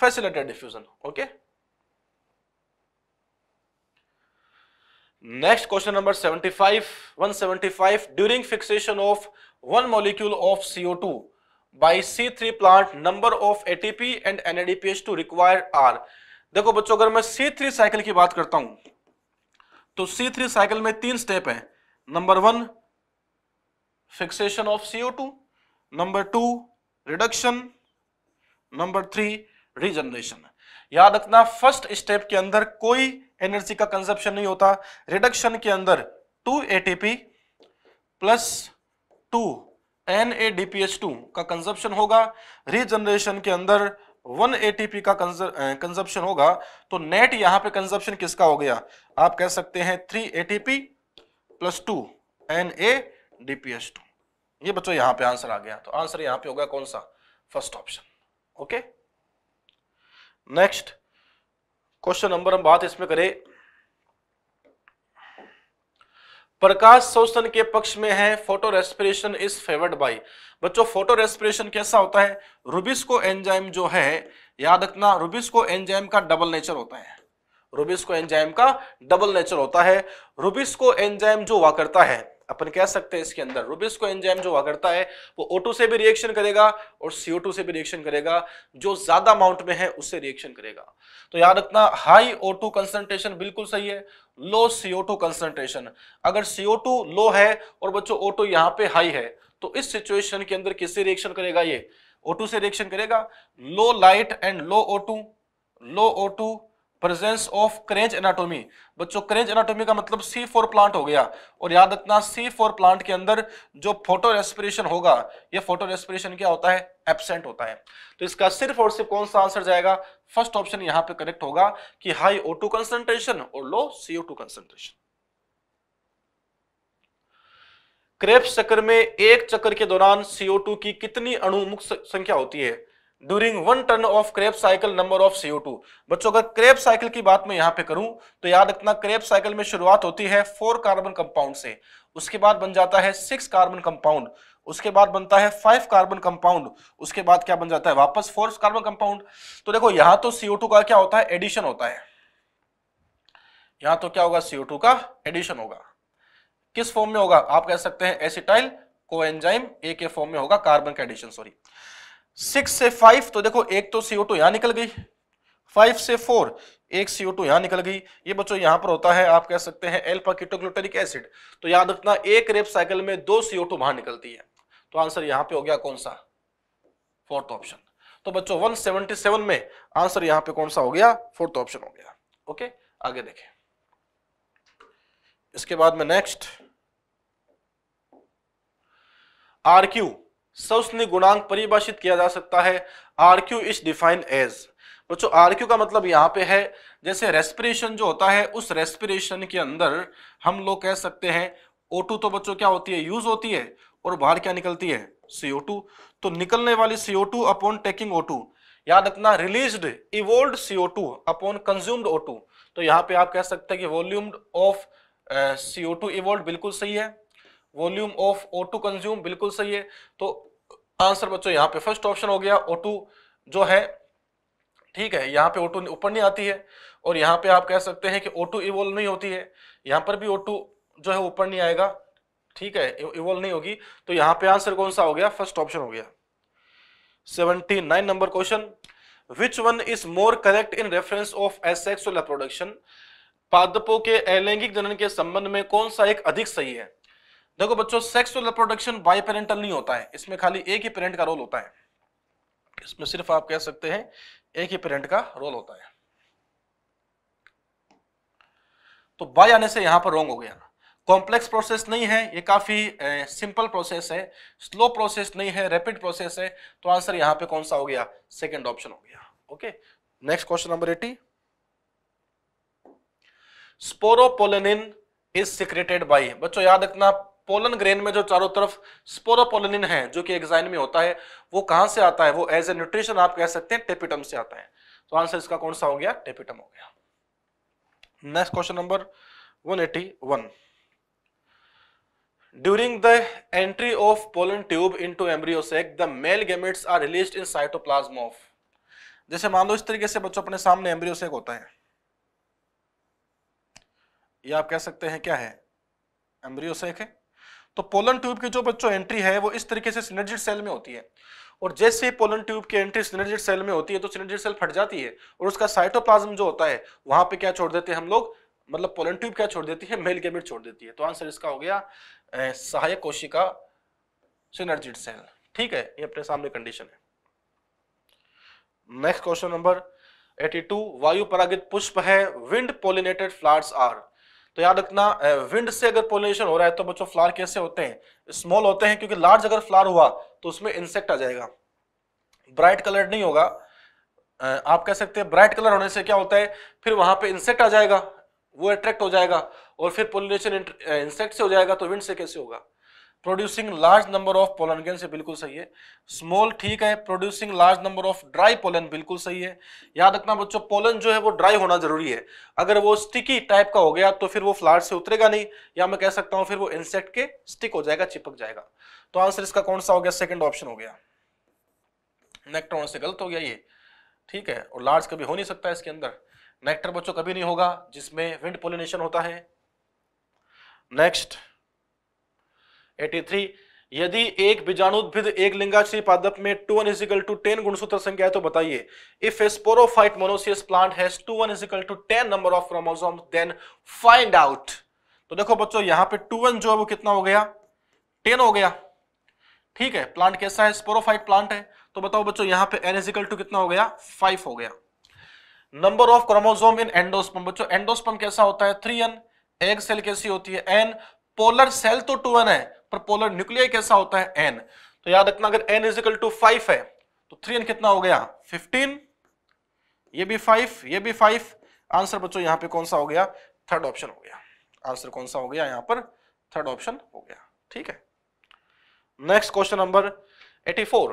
facilitated diffusion okay next question number 75 175 during fixation of one molecule of CO2 by C3 plant number of ATP and NADPH2 require are देखो बच्चों अगर मैं C3 cycle की बात करता हूं तो C3 cycle में तीन स्टेप है number one fixation of CO2 number two reduction number three regeneration याद रखना फर्स्ट स्टेप के अंदर कोई एनर्जी का कंजप्शन नहीं होता रिडक्शन के अंदर two ATP plus two N A D P H two का कंजप्शन होगा रीजनरेशन के अंदर वन एटीपी का कंजप्शन होगा तो नेट यहां पे कंजप्शन किसका हो गया आप कह सकते हैं three ATP plus two N A D P H two ये बच्चों यहां पे आंसर आ गया तो आंसर यहां पे होगा कौन सा first option okay next question number हम बात इसमें करें प्रकाश शोषण के पक्ष में है photo respiration is favoured by बच्चों फोटो रेस्पिरेशन कैसा होता है रूबिस्को एंजाइम जो है याद रखना रूबिस्को एंजाइम का डबल नेचर होता है रूबिस्को एंजाइम का डबल नेचर होता है रूबिस्को एंजाइम जो हुआ करता है अपन कह सकते हैं इसके अंदर रूबिस्को एंजाइम जो हुआ करता है वो O2 से भी रिएक्शन करेगा और CO2 से भी रिएक्शन करेगा जो ज्यादा अमाउंट में है उससे रिएक्शन करेगा तो याद रखना हाई टू कंसेंट्रेशन बिल्कुल सही है लो टू कंसेंट्रेशन अगर टू लो है और बच्चों टू यहां पर हाई है तो इस सिचुएशन के अंदर किससे रिएक्शन करेगा ये टू से रिएक्शन करेगा low light and low two low two presence of Kranz anatomy बच्चों क्रेंज एनाटोमी का मतलब सी फोर प्लांट हो गया और याद रखना सी फोर प्लांट के अंदर जो फोटो रेस्पिरेशन होगा ये फोटो रेस्पिरेशन क्या होता है एबसेंट होता है तो इसका सिर्फ और सिर्फ कौन सा आंसर जाएगा फर्स्ट ऑप्शन यहां पे करेक्ट होगा कि हाई ओ टू कंसेंट्रेशन और low CO two concentration Krebs चक्र में एक चक्र के दौरान सीओ टू की कितनी अणुमुख संख्या होती है during one turn of Krebs cycle number of CO O बच्चों अगर क्रेप साइकिल की बात मैं यहां पे करूं तो याद रखना क्रेप साइकिल में शुरुआत होती है फोर कार्बन कंपाउंड से उसके बाद बन जाता है सिक्स कार्बन कंपाउंड उसके बाद बनता है फाइव कार्बन कंपाउंड उसके बाद क्या बन जाता है वापस फोर कार्बन कंपाउंड तो देखो यहां तो सीओ का क्या होता है एडिशन होता है यहां तो क्या होगा सीओ का एडिशन होगा किस फॉर्म में होगा आप कह सकते हैं एसिटाइल को कोएंजाइम ए के फॉर्म में होगा कार्बन का एडिशन सॉरी सिक्स से फाइव तो देखो एक तो सीओ टू यहां निकल गई फाइव से फोर एक सीओ टू यहां निकल गई ये बच्चों यहां पर होता है आप कह सकते हैं एल्फा कीटोग्लूटेरिक एसिड तो याद रखना एक रेप साइकिल में दो सीओ टू बाहर निकलती है तो आंसर यहां पे हो गया कौन सा फोर्थ ऑप्शन तो बच्चों 177 में आंसर यहां पे कौन सा हो गया फोर्थ ऑप्शन हो गया ओके आगे देखें इसके बाद में नेक्स्ट आर क्यू सौष्ण गुणांक परिभाषित किया जा सकता है R Q is define as बच्चों आर क्यू का मतलब यहाँ पे है जैसे रेस्पिरेशन जो होता है उस रेस्पिरेशन के अंदर हम लोग कह सकते हैं ओ टू तो बच्चों क्या होती है यूज होती है और बाहर क्या निकलती है सीओ टू तो निकलने वाली CO two upon taking O two याद रखना released evolved CO two upon consumed O two तो यहाँ पे आप कह सकते हैं कि volume of CO two evolved बिल्कुल सही है volume of O two consume बिल्कुल सही है तो आंसर बच्चों यहाँ पे फर्स्ट ऑप्शन हो गया ओटू जो है ठीक है यहाँ पे ओटू ऊपर नहीं आती है और यहाँ पे आप कह सकते हैं कि ओटू इवोल्व नहीं होती है यहाँ पर भी ओटू जो है ऊपर नहीं आएगा ठीक है इवोल्व नहीं होगी तो यहाँ पे आंसर कौन सा हो गया फर्स्ट ऑप्शन हो गया seventy nine number question which one is more correct in reference of asexual production पादपों के अलैंगिक जनन के संबंध में कौन सा एक अधिक सही है देखो बच्चों सेक्सुअल रिप्रोडक्शन बाई पेरेंटल नहीं होता है इसमें खाली एक ही पेरेंट का रोल होता है इसमें सिर्फ आप कह सकते हैं एक ही पेरेंट का रोल होता है तो बाई आने से यहां पर रोंग हो गया कॉम्प्लेक्स प्रोसेस नहीं है ये काफी सिंपल प्रोसेस है स्लो प्रोसेस नहीं है रैपिड प्रोसेस है तो आंसर यहां पे कौन सा हो गया सेकंड ऑप्शन हो गया okay next question number eighty sporopollenin is secreted by बच्चों याद रखना पोलन ग्रेन में जो चारों तरफ स्पोरोपोलिन है जो कि एग्जाइन में होता है वो कहां से आता है वो एज ए न्यूट्रिशन आप कह सकते हैं टेपिटम से आता है तो आंसर इसका कौन सा हो गया टेपिटम हो गया next question number 181 During the entry of pollen tube into embryo sac, the male gametes are released in cytoplasm of जैसे मान लो इस तरीके से बच्चों अपने सामने एम्ब्रियो सेक होता है ये आप कह सकते हैं क्या है एम्ब्रियो सेक है तो पोलन ट्यूब की जो बच्चों एंट्री है वो इस तरीके से सिनर्जिट सेल में होती है और जैसे ही पोलन ट्यूब की एंट्री सिनर्जिट सेल में होती है तो सिनर्जिट सेल फट जाती है और उसका साइटोप्लाज्म जो होता है वहां पे क्या छोड़ देते हैं हम लोग मतलब पोलन ट्यूब क्या छोड़ देती है मेल गेमिट छोड़ देती है तो आंसर इसका हो गया सहायक कोशिका सिनर्जिट सेल ठीक है ये अपने सामने कंडीशन है नेक्स्ट क्वेश्चन नंबर 82 वायु परागित पुष्प है विंड पोलिनेटेड फ्लावर्स आर तो याद रखना विंड से अगर पोलिनेशन हो रहा है तो बच्चों फ्लावर कैसे होते हैं स्मॉल होते हैं क्योंकि लार्ज अगर फ्लावर हुआ तो उसमें इंसेक्ट आ जाएगा ब्राइट कलर नहीं होगा आप कह सकते हैं ब्राइट कलर होने से क्या होता है फिर वहां पे इंसेक्ट आ जाएगा वो अट्रैक्ट हो जाएगा और फिर पोलिनेशन इंसेक्ट से हो जाएगा तो विंड से कैसे होगा producing large number of pollen grains बिल्कुल सही है स्मॉल ठीक है producing large number of dry pollen बिल्कुल सही है याद रखना बच्चों पोलन जो है वो ड्राई होना जरूरी है अगर वो स्टिकी टाइप का हो गया तो फिर वो फ्लावर से उतरेगा नहीं या मैं कह सकता हूँ फिर वो इंसेक्ट के स्टिक हो जाएगा चिपक जाएगा तो आंसर इसका कौन सा हो गया सेकेंड ऑप्शन हो गया नेक्ट्रॉन से गलत हो गया ये ठीक है और लार्ज कभी हो नहीं सकता इसके अंदर नेक्टर बच्चों कभी नहीं होगा जिसमें विंड पोलिनेशन होता है नेक्स्ट 83 यदि एक बीजाणु उद्भिद एक लिंगाक्षी पादप में two one equal to ten गुणसूत्र संख्या है तो बताइए if a sporophyte monoecious plant has two one equal to ten number of chromosome then find out तो देखो बच्चों यहां पे टू वन जो है वो कितना हो गया टेन हो गया ठीक है प्लांट कैसा है स्पोरोफाइट प्लांट है तो बताओ बच्चों यहां पे एन इजिकल टू कितना हो गया फाइव हो गया number of chromosome in endosperm बच्चों एंडोस्पम कैसा होता है थ्री एन एग सेल कैसी होती है एन पोलर सेल तो टू एन है प्रपोलर न्यूक्लियाई कैसा होता है एन तो याद रखना अगर एन इजिकल टू फाइव है तो थ्री एन कितना हो गया फिफ्टीन ये भी फाइव ये भी फाइव आंसर बच्चों यहां पे कौन सा हो गया थर्ड ऑप्शन हो गया आंसर कौन सा हो गया यहां पर थर्ड ऑप्शन हो गया ठीक है next question number eighty four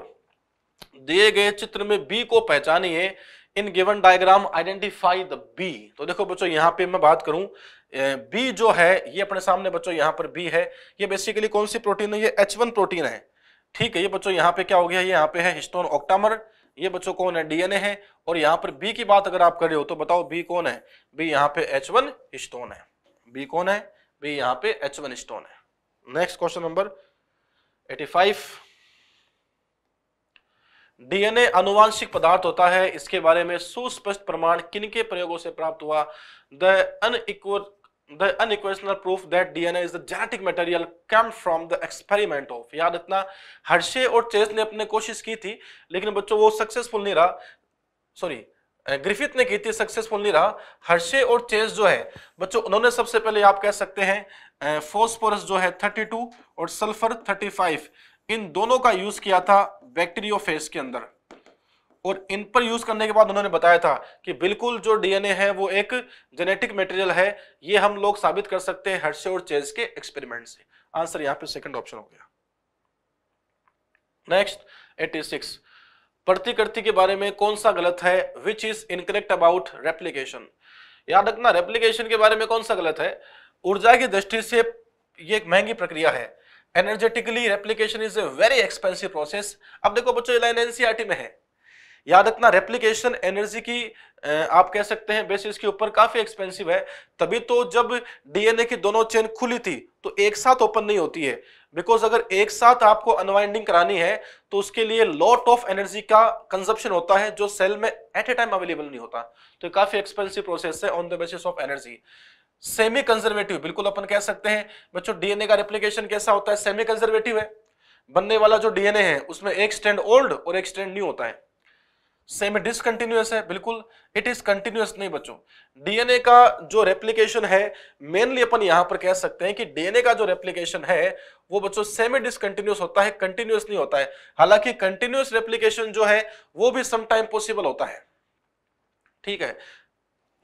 दिए गए चित्र में बी को पहचानिए in given diagram identify the B तो देखो बच्चों यहां पे मैं बात करूं बी जो है ये अपने सामने बच्चों यहाँ पर बी है ये बेसिकली कौन सी प्रोटीन है ये एच वन प्रोटीन है ठीक है ये बच्चों यहाँ पे क्या हो गया ये यहाँ पे है हिस्टोन ऑक्टामर ये बच्चों कौन है डीएनए है और यहाँ पर बी की बात अगर आप कर रहे हो तो बताओ बी कौन है बी यहाँ पे एच वन हिस्टोन है बी कौन है बी यहाँ पे एच वन हिस्टोन है next question number eighty five DNA अनुवांशिक पदार्थ होता है इसके बारे में सुस्पष्ट प्रमाण किनके प्रयोगों से प्राप्त हुआ the unequal the unequivocal proof that DNA is the genetic material comes from the experiment of याद इतना हर्षे और चेस ने अपने कोशिश की थी लेकिन बच्चों वो सक्सेसफुल नहीं रहा सॉरी ग्रिफिथ ने की थी सक्सेसफुल नहीं रहा हर्षे और चेस जो है बच्चों उन्होंने सबसे पहले आप कह सकते हैं फोस्फोरस जो है 32 और सल्फर 35 इन दोनों का यूज किया था बैक्टीरियोफेज के अंदर और इन पर यूज करने के बाद उन्होंने बताया था कि बिल्कुल जो डीएनए है वो एक जेनेटिक मटेरियल है ये हम लोग साबित कर सकते हैं हर्षे और चेज के एक्सपेरिमेंट से आंसर यहाँ पे सेकंड ऑप्शन हो गया नेक्स्ट 86 प्रतिकृति के बारे में कौन सा गलत है which is incorrect about replication याद रखना रेप्लीकेशन के बारे में कौन सा गलत है ऊर्जा की दृष्टि से ये एक महंगी प्रक्रिया है energetically replication is a very expensive process अब देखो बच्चों लाइन एनसीआरटी e में है याद रखना रेप्लीकेशन एनर्जी की आप कह सकते हैं बेसिस के ऊपर काफी एक्सपेंसिव है तभी तो जब डीएनए की दोनों चेन खुली थी तो एक साथ ओपन नहीं होती है बिकॉज अगर एक साथ आपको अनवाइंडिंग करानी है तो उसके लिए लॉट ऑफ एनर्जी का कंजप्शन होता है जो सेल में एट ए टाइम अवेलेबल नहीं होता तो काफी एक्सपेंसिव प्रोसेस है on the basis of energy semi conservative बिल्कुल अपन कह सकते हैं बच्चों डीएनए का रेप्लीकेशन कैसा होता है सेमी कंजर्वेटिव है बनने वाला जो डीएनए है उसमें एक स्टैंड ओल्ड और एक स्टैंड न्यू होता है सेमी डिसकंटिन्यूस है बिल्कुल इट इज कंटिन्यूस नहीं बच्चों डीएनए का जो रेप्लिकेशन है मेनली अपन यहां पर कह सकते हैं कि डीएनए का जो रेप्लिकेशन है वो बच्चों सेमी डिसकंटिन्यूस होता है कंटिन्यूस नहीं होता है हालांकि कंटिन्यूस रेप्लिकेशन जो है वो भी समटाइम पॉसिबल होता है ठीक है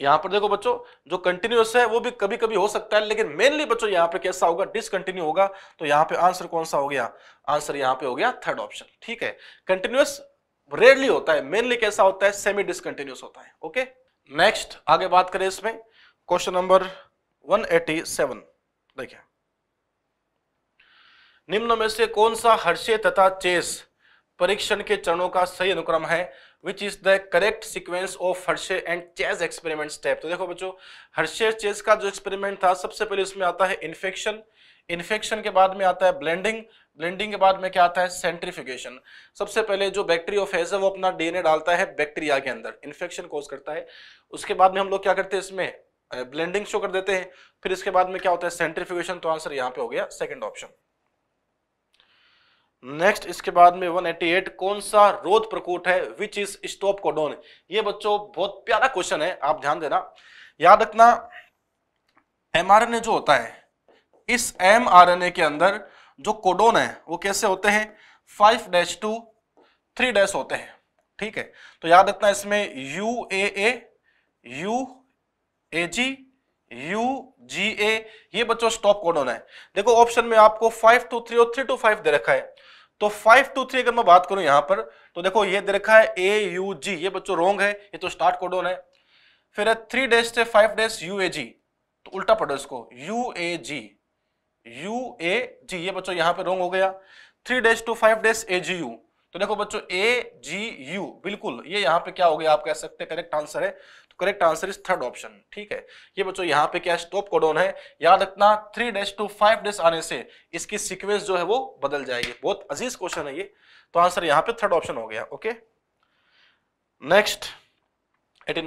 यहां पर देखो बच्चों जो कंटिन्यूस है वो भी कभी कभी हो सकता है लेकिन मेनली बच्चों यहाँ पे कैसा होगा डिसकंटिन्यू होगा तो यहाँ पे आंसर कौन सा हो गया आंसर यहाँ पे हो गया थर्ड ऑप्शन ठीक है कंटिन्यूस रेयरली होता है मेनली कैसा होता है सेमी डिसकंटिन्यूस होता है ओके नेक्स्ट आगे बात करें इसमें क्वेश्चन नंबर 187 देखिए निम्न में से कौन सा हर्षे तथा चेस परीक्षण के चरणों का सही अनुक्रम है which is the correct sequence of Hershey and Chase experiment step तो देखो बच्चों हर्षे चेस का जो एक्सपेरिमेंट था सबसे पहले इसमें आता है इन्फेक्शन इन्फेक्शन के बाद में आता है ब्लेंडिंग ब्लेंडिंग के बाद में क्या आता है सेंट्रीफिकेशन सबसे पहले जो बैक्टीरियोफेज है वो अपना डीएनए डालता है बैक्टीरिया के अंदर इन्फेक्शन कोज करता है उसके बाद में हम लोग क्या करते हैं इसमें ब्लेंडिंग शो कर देते हैं फिर इसके बाद में क्या होता है सेंट्रीफिकेशन तो आंसर यहाँ पे हो गया सेकंड ऑप्शन नेक्स्ट इसके बाद में 188 कौन सा रोध प्रकोट है विच इज स्टॉप कोडोन ये बच्चों बहुत प्यारा क्वेश्चन है आप ध्यान देना याद रखना एमआरएनए जो होता है इस एम के अंदर जो कोडोन है वो कैसे होते हैं five dash to three dash होते हैं ठीक है तो याद रखना इसमें U A A U A G U G A ये बच्चों स्टॉप कोडोन है देखो ऑप्शन में आपको फाइव टू थ्री और थ्री टू फाइव दे रखा है तो फाइव टू थ्री अगर मैं बात करूं यहां पर तो देखो ये दे रखा है ए यू जी ये बच्चों रोंग है ये तो स्टार्ट कोडोन है फिर है थ्री डैश से five dash U A G तो उल्टा पढ़ो इसको you A G you A जी ये बच्चों यहां पे रोंग हो गया three dash to five dash A G U तो देखो बच्चों ए जी यू बिल्कुल ये यहां पे क्या हो गया आप कह सकते हैं करेक्ट आंसर है तो correct answer is third option ठीक है ये बच्चों यहां पे क्या स्टॉप कोडोन है याद रखना three dash to five dash आने से इसकी सिक्वेंस जो है वो बदल जाएगी बहुत अजीज क्वेश्चन है ये तो आंसर यहां पर थर्ड ऑप्शन हो गया ओके नेक्स्ट एटी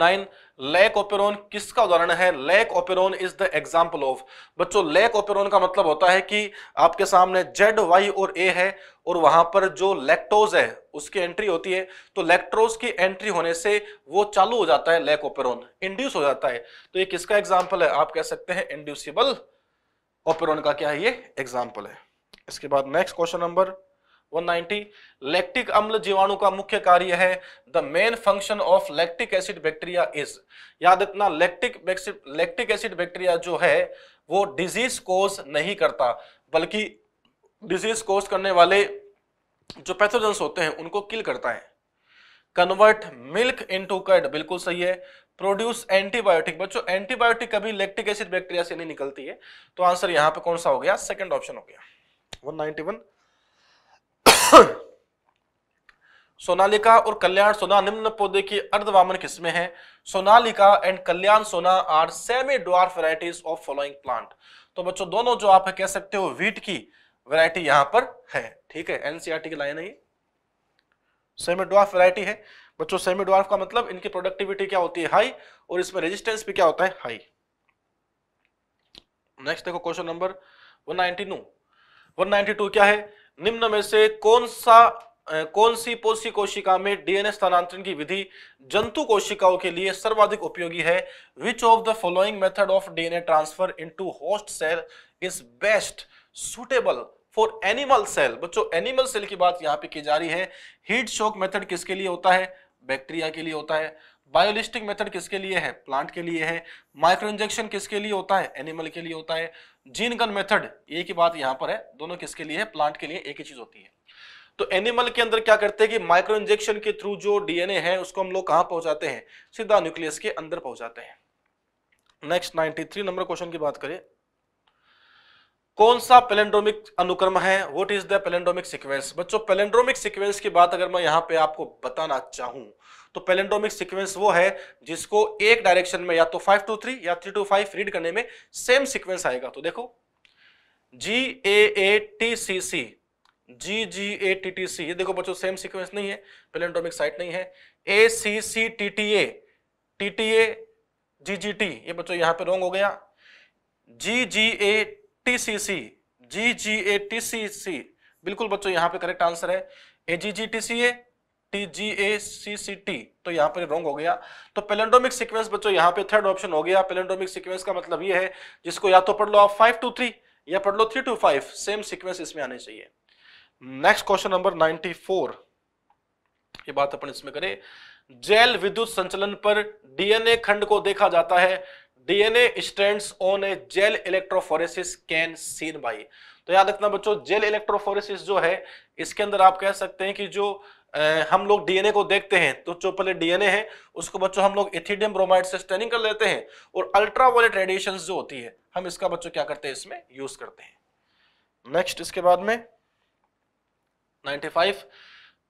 लैक ओपेरोन किसका उदाहरण है lac operon is the example of बच्चों लैक ओपेरोन का मतलब होता है कि आपके सामने जेड वाई और ए है और वहां पर जो लैक्टोज है उसकी एंट्री होती है तो लेक्ट्रोज की एंट्री होने से वो चालू हो जाता है लैक ओपेरोन इंड्यूस हो जाता है तो ये किसका एग्जाम्पल है आप कह सकते हैं इंड्यूसिबल ओपेरोन का क्या है ये एग्जाम्पल है इसके बाद नेक्स्ट क्वेश्चन नंबर 190 लैक्टिक अम्ल जीवाणु का मुख्य कार्य है the main function of lactic acid bacteria is याद इतना लैक्टिक लैक्टिक एसिड बैक्टीरिया जो है वो डिजीज कोज नहीं करता बल्कि डिजीज कोज करने वाले जो पैथोजेंस होते हैं उनको किल करता है कन्वर्ट मिल्क इनटू कर्ड बिल्कुल सही है प्रोड्यूस एंटीबायोटिक बच्चों एंटीबायोटिक कभी लैक्टिक एसिड बैक्टीरिया से नहीं निकलती है तो आंसर यहां पे कौन सा हो गया सेकंड ऑप्शन हो गया 191 सोनालिका और कल्याण सोना निम्न पौधे की अर्धवामन किस्में हैं Sonalika and Kalyan Sona are semi dwarf varieties of following plant तो बच्चों दोनों जो आप कह सकते हो वीट की वैरायटी यहां पर है ठीक है एनसीआरटी e की लाइन है ये सेमी ड्वार्फ वैरायटी है बच्चों सेमी ड्वार्फ का मतलब इनकी प्रोडक्टिविटी क्या होती है हाई और इसमें रेजिस्टेंस भी क्या होता है हाई नेक्स्ट देखो क्वेश्चन नंबर 192 192 क्या है निम्न में से कौन सा कौन सी पोषी कोशिका में डीएनए स्थानांतरण की विधि जंतु कोशिकाओं के लिए सर्वाधिक उपयोगी है which of the following method of DNA transfer into host cell is best suitable for animal cell बच्चों एनिमल सेल की बात यहाँ पे की जा रही है हीट शॉक मेथड किसके लिए होता है बैक्टीरिया के लिए होता है बायोलिस्टिक मेथड किसके लिए है प्लांट के लिए है माइक्रो इंजेक्शन किसके लिए होता है एनिमल के लिए होता है जीन गन मेथड एक ही बात यहाँ पर है दोनों किसके लिए है प्लांट के लिए एक ही चीज होती है तो एनिमल के अंदर क्या करते हैं कि माइक्रो इंजेक्शन के थ्रू जो डीएनए है उसको हम लोग कहां पहुंचाते हैं सीधा न्यूक्लियस के अंदर पहुंचाते हैं नेक्स्ट 93 नंबर क्वेश्चन की बात करें कौन सा पेलेंड्रोमिक अनुक्रम है what is the palindromic sequence बच्चों पेलेंड्रोमिक सिक्वेंस की बात अगर मैं यहां पे आपको बताना चाहूं तो पेलेंड्रोमिक सिक्वेंस वो है जिसको एक डायरेक्शन में या तो फाइव टू थ्री या थ्री टू फाइव रीड करने में सेम सिक्वेंस आएगा तो देखो G A A T C C G G A T T C ये देखो बच्चों सेम सीक्वेंस नहीं है पेलेंटोमिक साइट नहीं है A C C T T A T T A G G T ये बच्चों यहाँ पे रोंग हो गया जी G A T C C G G A T C सी बिल्कुल बच्चों यहां पे करेक्ट आंसर है A G G T C A T G A C C T तो यहां पर रॉन्ग हो गया तो पेलेंडोमिक सिक्वेंस बच्चों यहां पर थर्ड ऑप्शन हो गया पेलेंडोमिक सिक्वेंस का मतलब ये है जिसको या तो पढ़ लो आप फाइव टू थ्री या पढ़ लो three to five same sequence इसमें आने चाहिए नेक्स्ट क्वेश्चन नंबर 94 ये बात अपन इसमें करें जेल विद्युत संचलन पर डीएनए खंड को देखा जाता है DNA strands on a gel electrophoresis can seen by तो याद रखना बच्चों जेल इलेक्ट्रोफोरेसिस जो है इसके अंदर आप कह सकते हैं कि जो हम लोग डीएनए को देखते हैं तो जो पहले डीएनए है उसको बच्चों हम लोग इथिडियम ब्रोमाइड से स्टेनिंग कर लेते हैं और अल्ट्रावायलेट रेडिएशन जो होती है हम इसका बच्चों क्या करते हैं इसमें यूज करते हैं नेक्स्ट इसके बाद में 95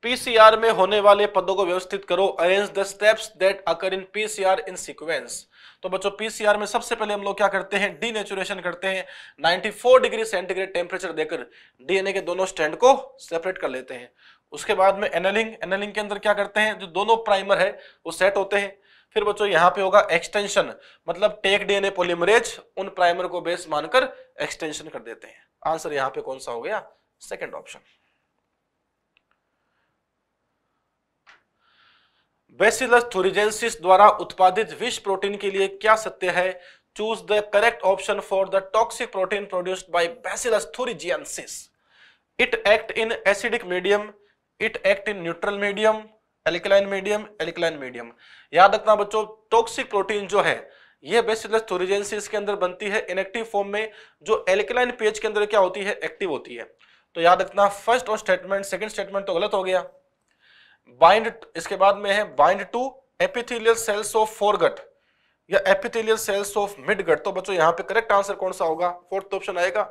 पीसीआर में होने वाले पदों को व्यवस्थित करो arrange the steps that occur in PCR in sequence तो बच्चों पीसीआर में सबसे पहले हम लोग क्या करते हैं डीनेचुरेशन करते हैं 94 डिग्री सेंटीग्रेड टेम्परेचर देकर डीएनए के दोनों स्टैंड को सेपरेट कर लेते हैं उसके बाद में एनलिंग एनलिंग के अंदर क्या करते हैं जो दोनों प्राइमर है वो सेट होते हैं फिर बच्चों यहां पे होगा एक्सटेंशन मतलब टेक डीएनए पोलिमरेज उन प्राइमर को बेस मानकर एक्सटेंशन कर देते हैं आंसर यहां पे कौन सा हो गया सेकंड ऑप्शन बेसिलस थोरिजेंसिस द्वारा उत्पादित विष प्रोटीन के लिए क्या सत्य है choose the correct option for the toxic protein produced by Bacillus thuringiensis it act in acidic medium it act in neutral medium alkaline medium alkaline medium याद रखना बच्चों टॉक्सिक प्रोटीन जो है यह बेसिलस थोरिजेंसिस के अंदर बनती है इनएक्टिव फॉर्म में जो एल्कलाइन पीएच के अंदर क्या होती है एक्टिव होती है तो याद रखना फर्स्ट और स्टेटमेंट सेकंड स्टेटमेंट तो गलत हो गया बाइंड इसके बाद में है bind to epithelial cells of foregut या एपिथेलियल सेल्स ऑफ मिडगट तो बच्चों यहां पे करेक्ट आंसर कौन सा होगा फोर्थ ऑप्शन आएगा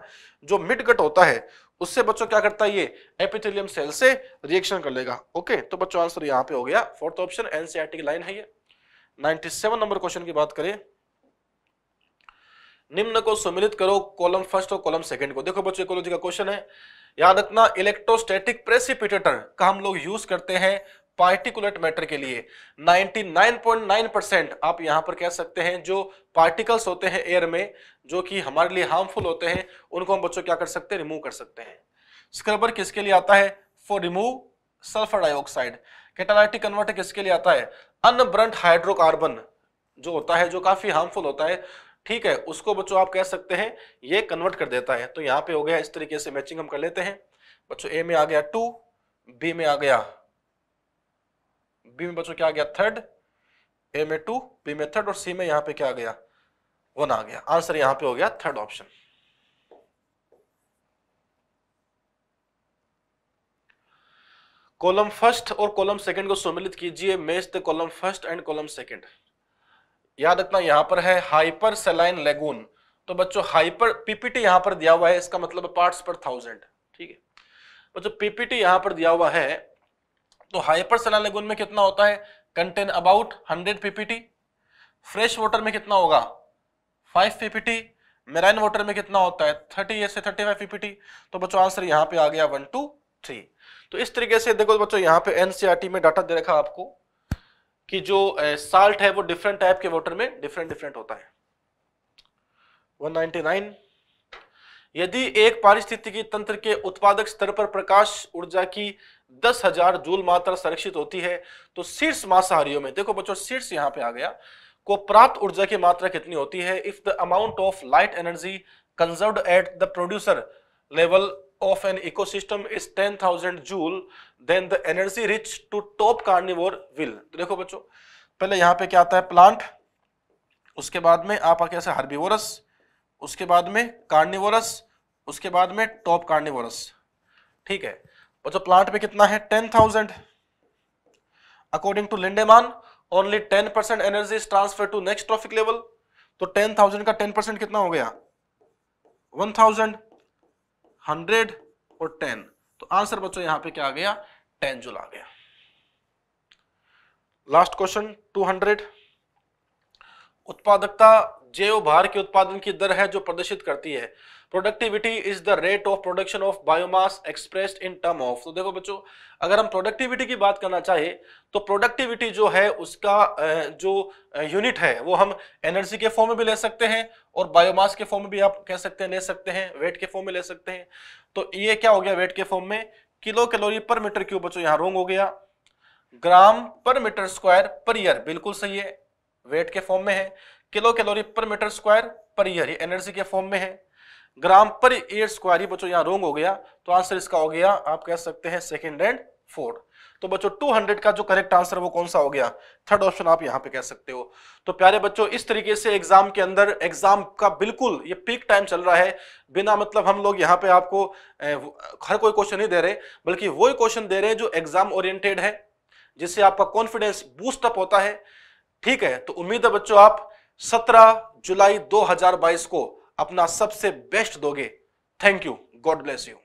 जो मिडगट होता है उससे बच्चों क्या करता है ये एपिथेलियम सेल से रिएक्शन कर लेगा ओके तो बच्चों आंसर यहां पे हो गया फोर्थ ऑप्शन एनसीआरटी की लाइन है ये 97 नंबर क्वेश्चन की बात करें निम्न को सम्मिलित करो कॉलम फर्स्ट और कॉलम सेकंड को देखो बच्चों इकोलॉजी का क्वेश्चन है याद रखना इलेक्ट्रोस्टैटिक प्रेसिपिटेटर का हम लोग यूज करते हैं पार्टिकुलेट मैटर के लिए 99.9 परसेंट आप यहां पर कह सकते हैं जो पार्टिकल्स होते हैं एयर में जो कि हमारे लिए हार्मफुल होते हैं उनको हम बच्चों क्या कर सकते हैं रिमूव कर सकते हैं स्क्रबर किसके लिए आता है for remove sulphur dioxide catalytic converter किसके लिए आता है अनब्रंट हाइड्रोकार्बन जो होता है जो काफी हार्मफुल होता है ठीक है उसको बच्चों आप कह सकते हैं ये कन्वर्ट कर देता है तो यहाँ पे हो गया इस तरीके से मैचिंग हम कर लेते हैं बच्चों ए में आ गया टू बी में आ गया बी में बच्चों क्या आ गया थर्ड ए में टू बी में थर्ड और सी में यहाँ पे क्या आ गया वन आ गया आंसर यहाँ पे हो गया थर्ड ऑप्शन कॉलम फर्स्ट और कॉलम सेकंड को सम्मिलित कीजिए match the column first and column second याद रखना यहां पर है हाइपर सेलाइन लेगून तो बच्चों हाइपर पीपीटी यहां पर दिया हुआ है इसका मतलब पार्ट्स पर थाउजेंड ठीक है बच्चों पीपीटी यहां पर दिया हुआ है तो हाइपर सेलाइन लेगून में कितना होता है content about hundred ppt fresh water में कितना होगा फाइव पीपीटी मेराइन वाटर में कितना होता है थर्टी से थर्टी फाइव पीपीटी तो बच्चों आंसर यहां पे आ गया वन टू थ्री तो इस तरीके से देखो बच्चों यहां पे एनसीआरटी e में डाटा दे रखा आपको कि जो साल्ट है वो डिफरेंट टाइप के वाटर में डिफरेंट डिफरेंट होता है 199 यदि एक पारिस्थितिकी तंत्र के उत्पादक स्तर पर प्रकाश ऊर्जा की दस हजार जूल मात्रा संरक्षित होती है तो शीर्ष मांसाहारियों में देखो बच्चों शीर्ष यहां पे आ गया को प्राप्त ऊर्जा की मात्रा कितनी होती है if the amount of light energy conserve at the producer level of an ecosystem is 10,000 joule, then the energy rich to top carnivore will. तो देखो बच्चों पहले यहां पे क्या आता है प्लांट उसके बाद में आप आके ऐसे हर्बीवोरस उसके बाद में कार्निवोरस उसके बाद में टॉप कार्निवोरस ठीक है बच्चों प्लांट में कितना है 10,000 according to Lindeman only 10 percent energy is transfer to next trophic level तो 10,000 का 10 परसेंट कितना हो गया 1,000 हंड्रेड और टेन तो आंसर बच्चों यहां पे क्या आ गया टेन जूल आ गया लास्ट क्वेश्चन टू हंड्रेड उत्पादकता जेव भार के उत्पादन की दर है जो प्रदर्शित करती है productivity is the rate of production of biomass expressed in term of तो देखो बच्चों अगर हम प्रोडक्टिविटी की बात करना चाहे तो प्रोडक्टिविटी जो है उसका जो यूनिट है वो हम एनर्जी के फॉर्म में भी ले सकते हैं और बायोमास के फॉर्म में भी आप कह सकते हैं ले सकते हैं वेट के फॉर्म में ले सकते हैं तो ये क्या हो गया वेट के फॉर्म में kilo calorie per metre cube बच्चों यहाँ रोंग हो गया ग्राम पर मीटर स्क्वायर पर ईयर बिल्कुल सही है वेट के फॉर्म में है kilo calorie per metre square per year ये एनर्जी के फॉर्म में है ग्राम पर एयर स्क्वायर ही बच्चों यहाँ रोंग हो गया तो आंसर इसका हो गया आप कह सकते हैं सेकेंड एंड फोर्थ तो बच्चों 200 का जो करेक्ट आंसर वो कौन सा हो गया थर्ड ऑप्शन आप यहां पे कह सकते हो तो प्यारे बच्चों इस तरीके से एग्जाम के अंदर एग्जाम का बिल्कुल ये पीक टाइम चल रहा है बिना मतलब हम लोग यहाँ पे आपको हर कोई क्वेश्चन नहीं दे रहे बल्कि वही क्वेश्चन दे रहे हैं जो एग्जाम ओरिएंटेड है जिससे आपका कॉन्फिडेंस बूस्टअप होता है ठीक है तो उम्मीद है बच्चों आप सत्रह जुलाई दो को अपना सबसे बेस्ट दोगे thank you God bless you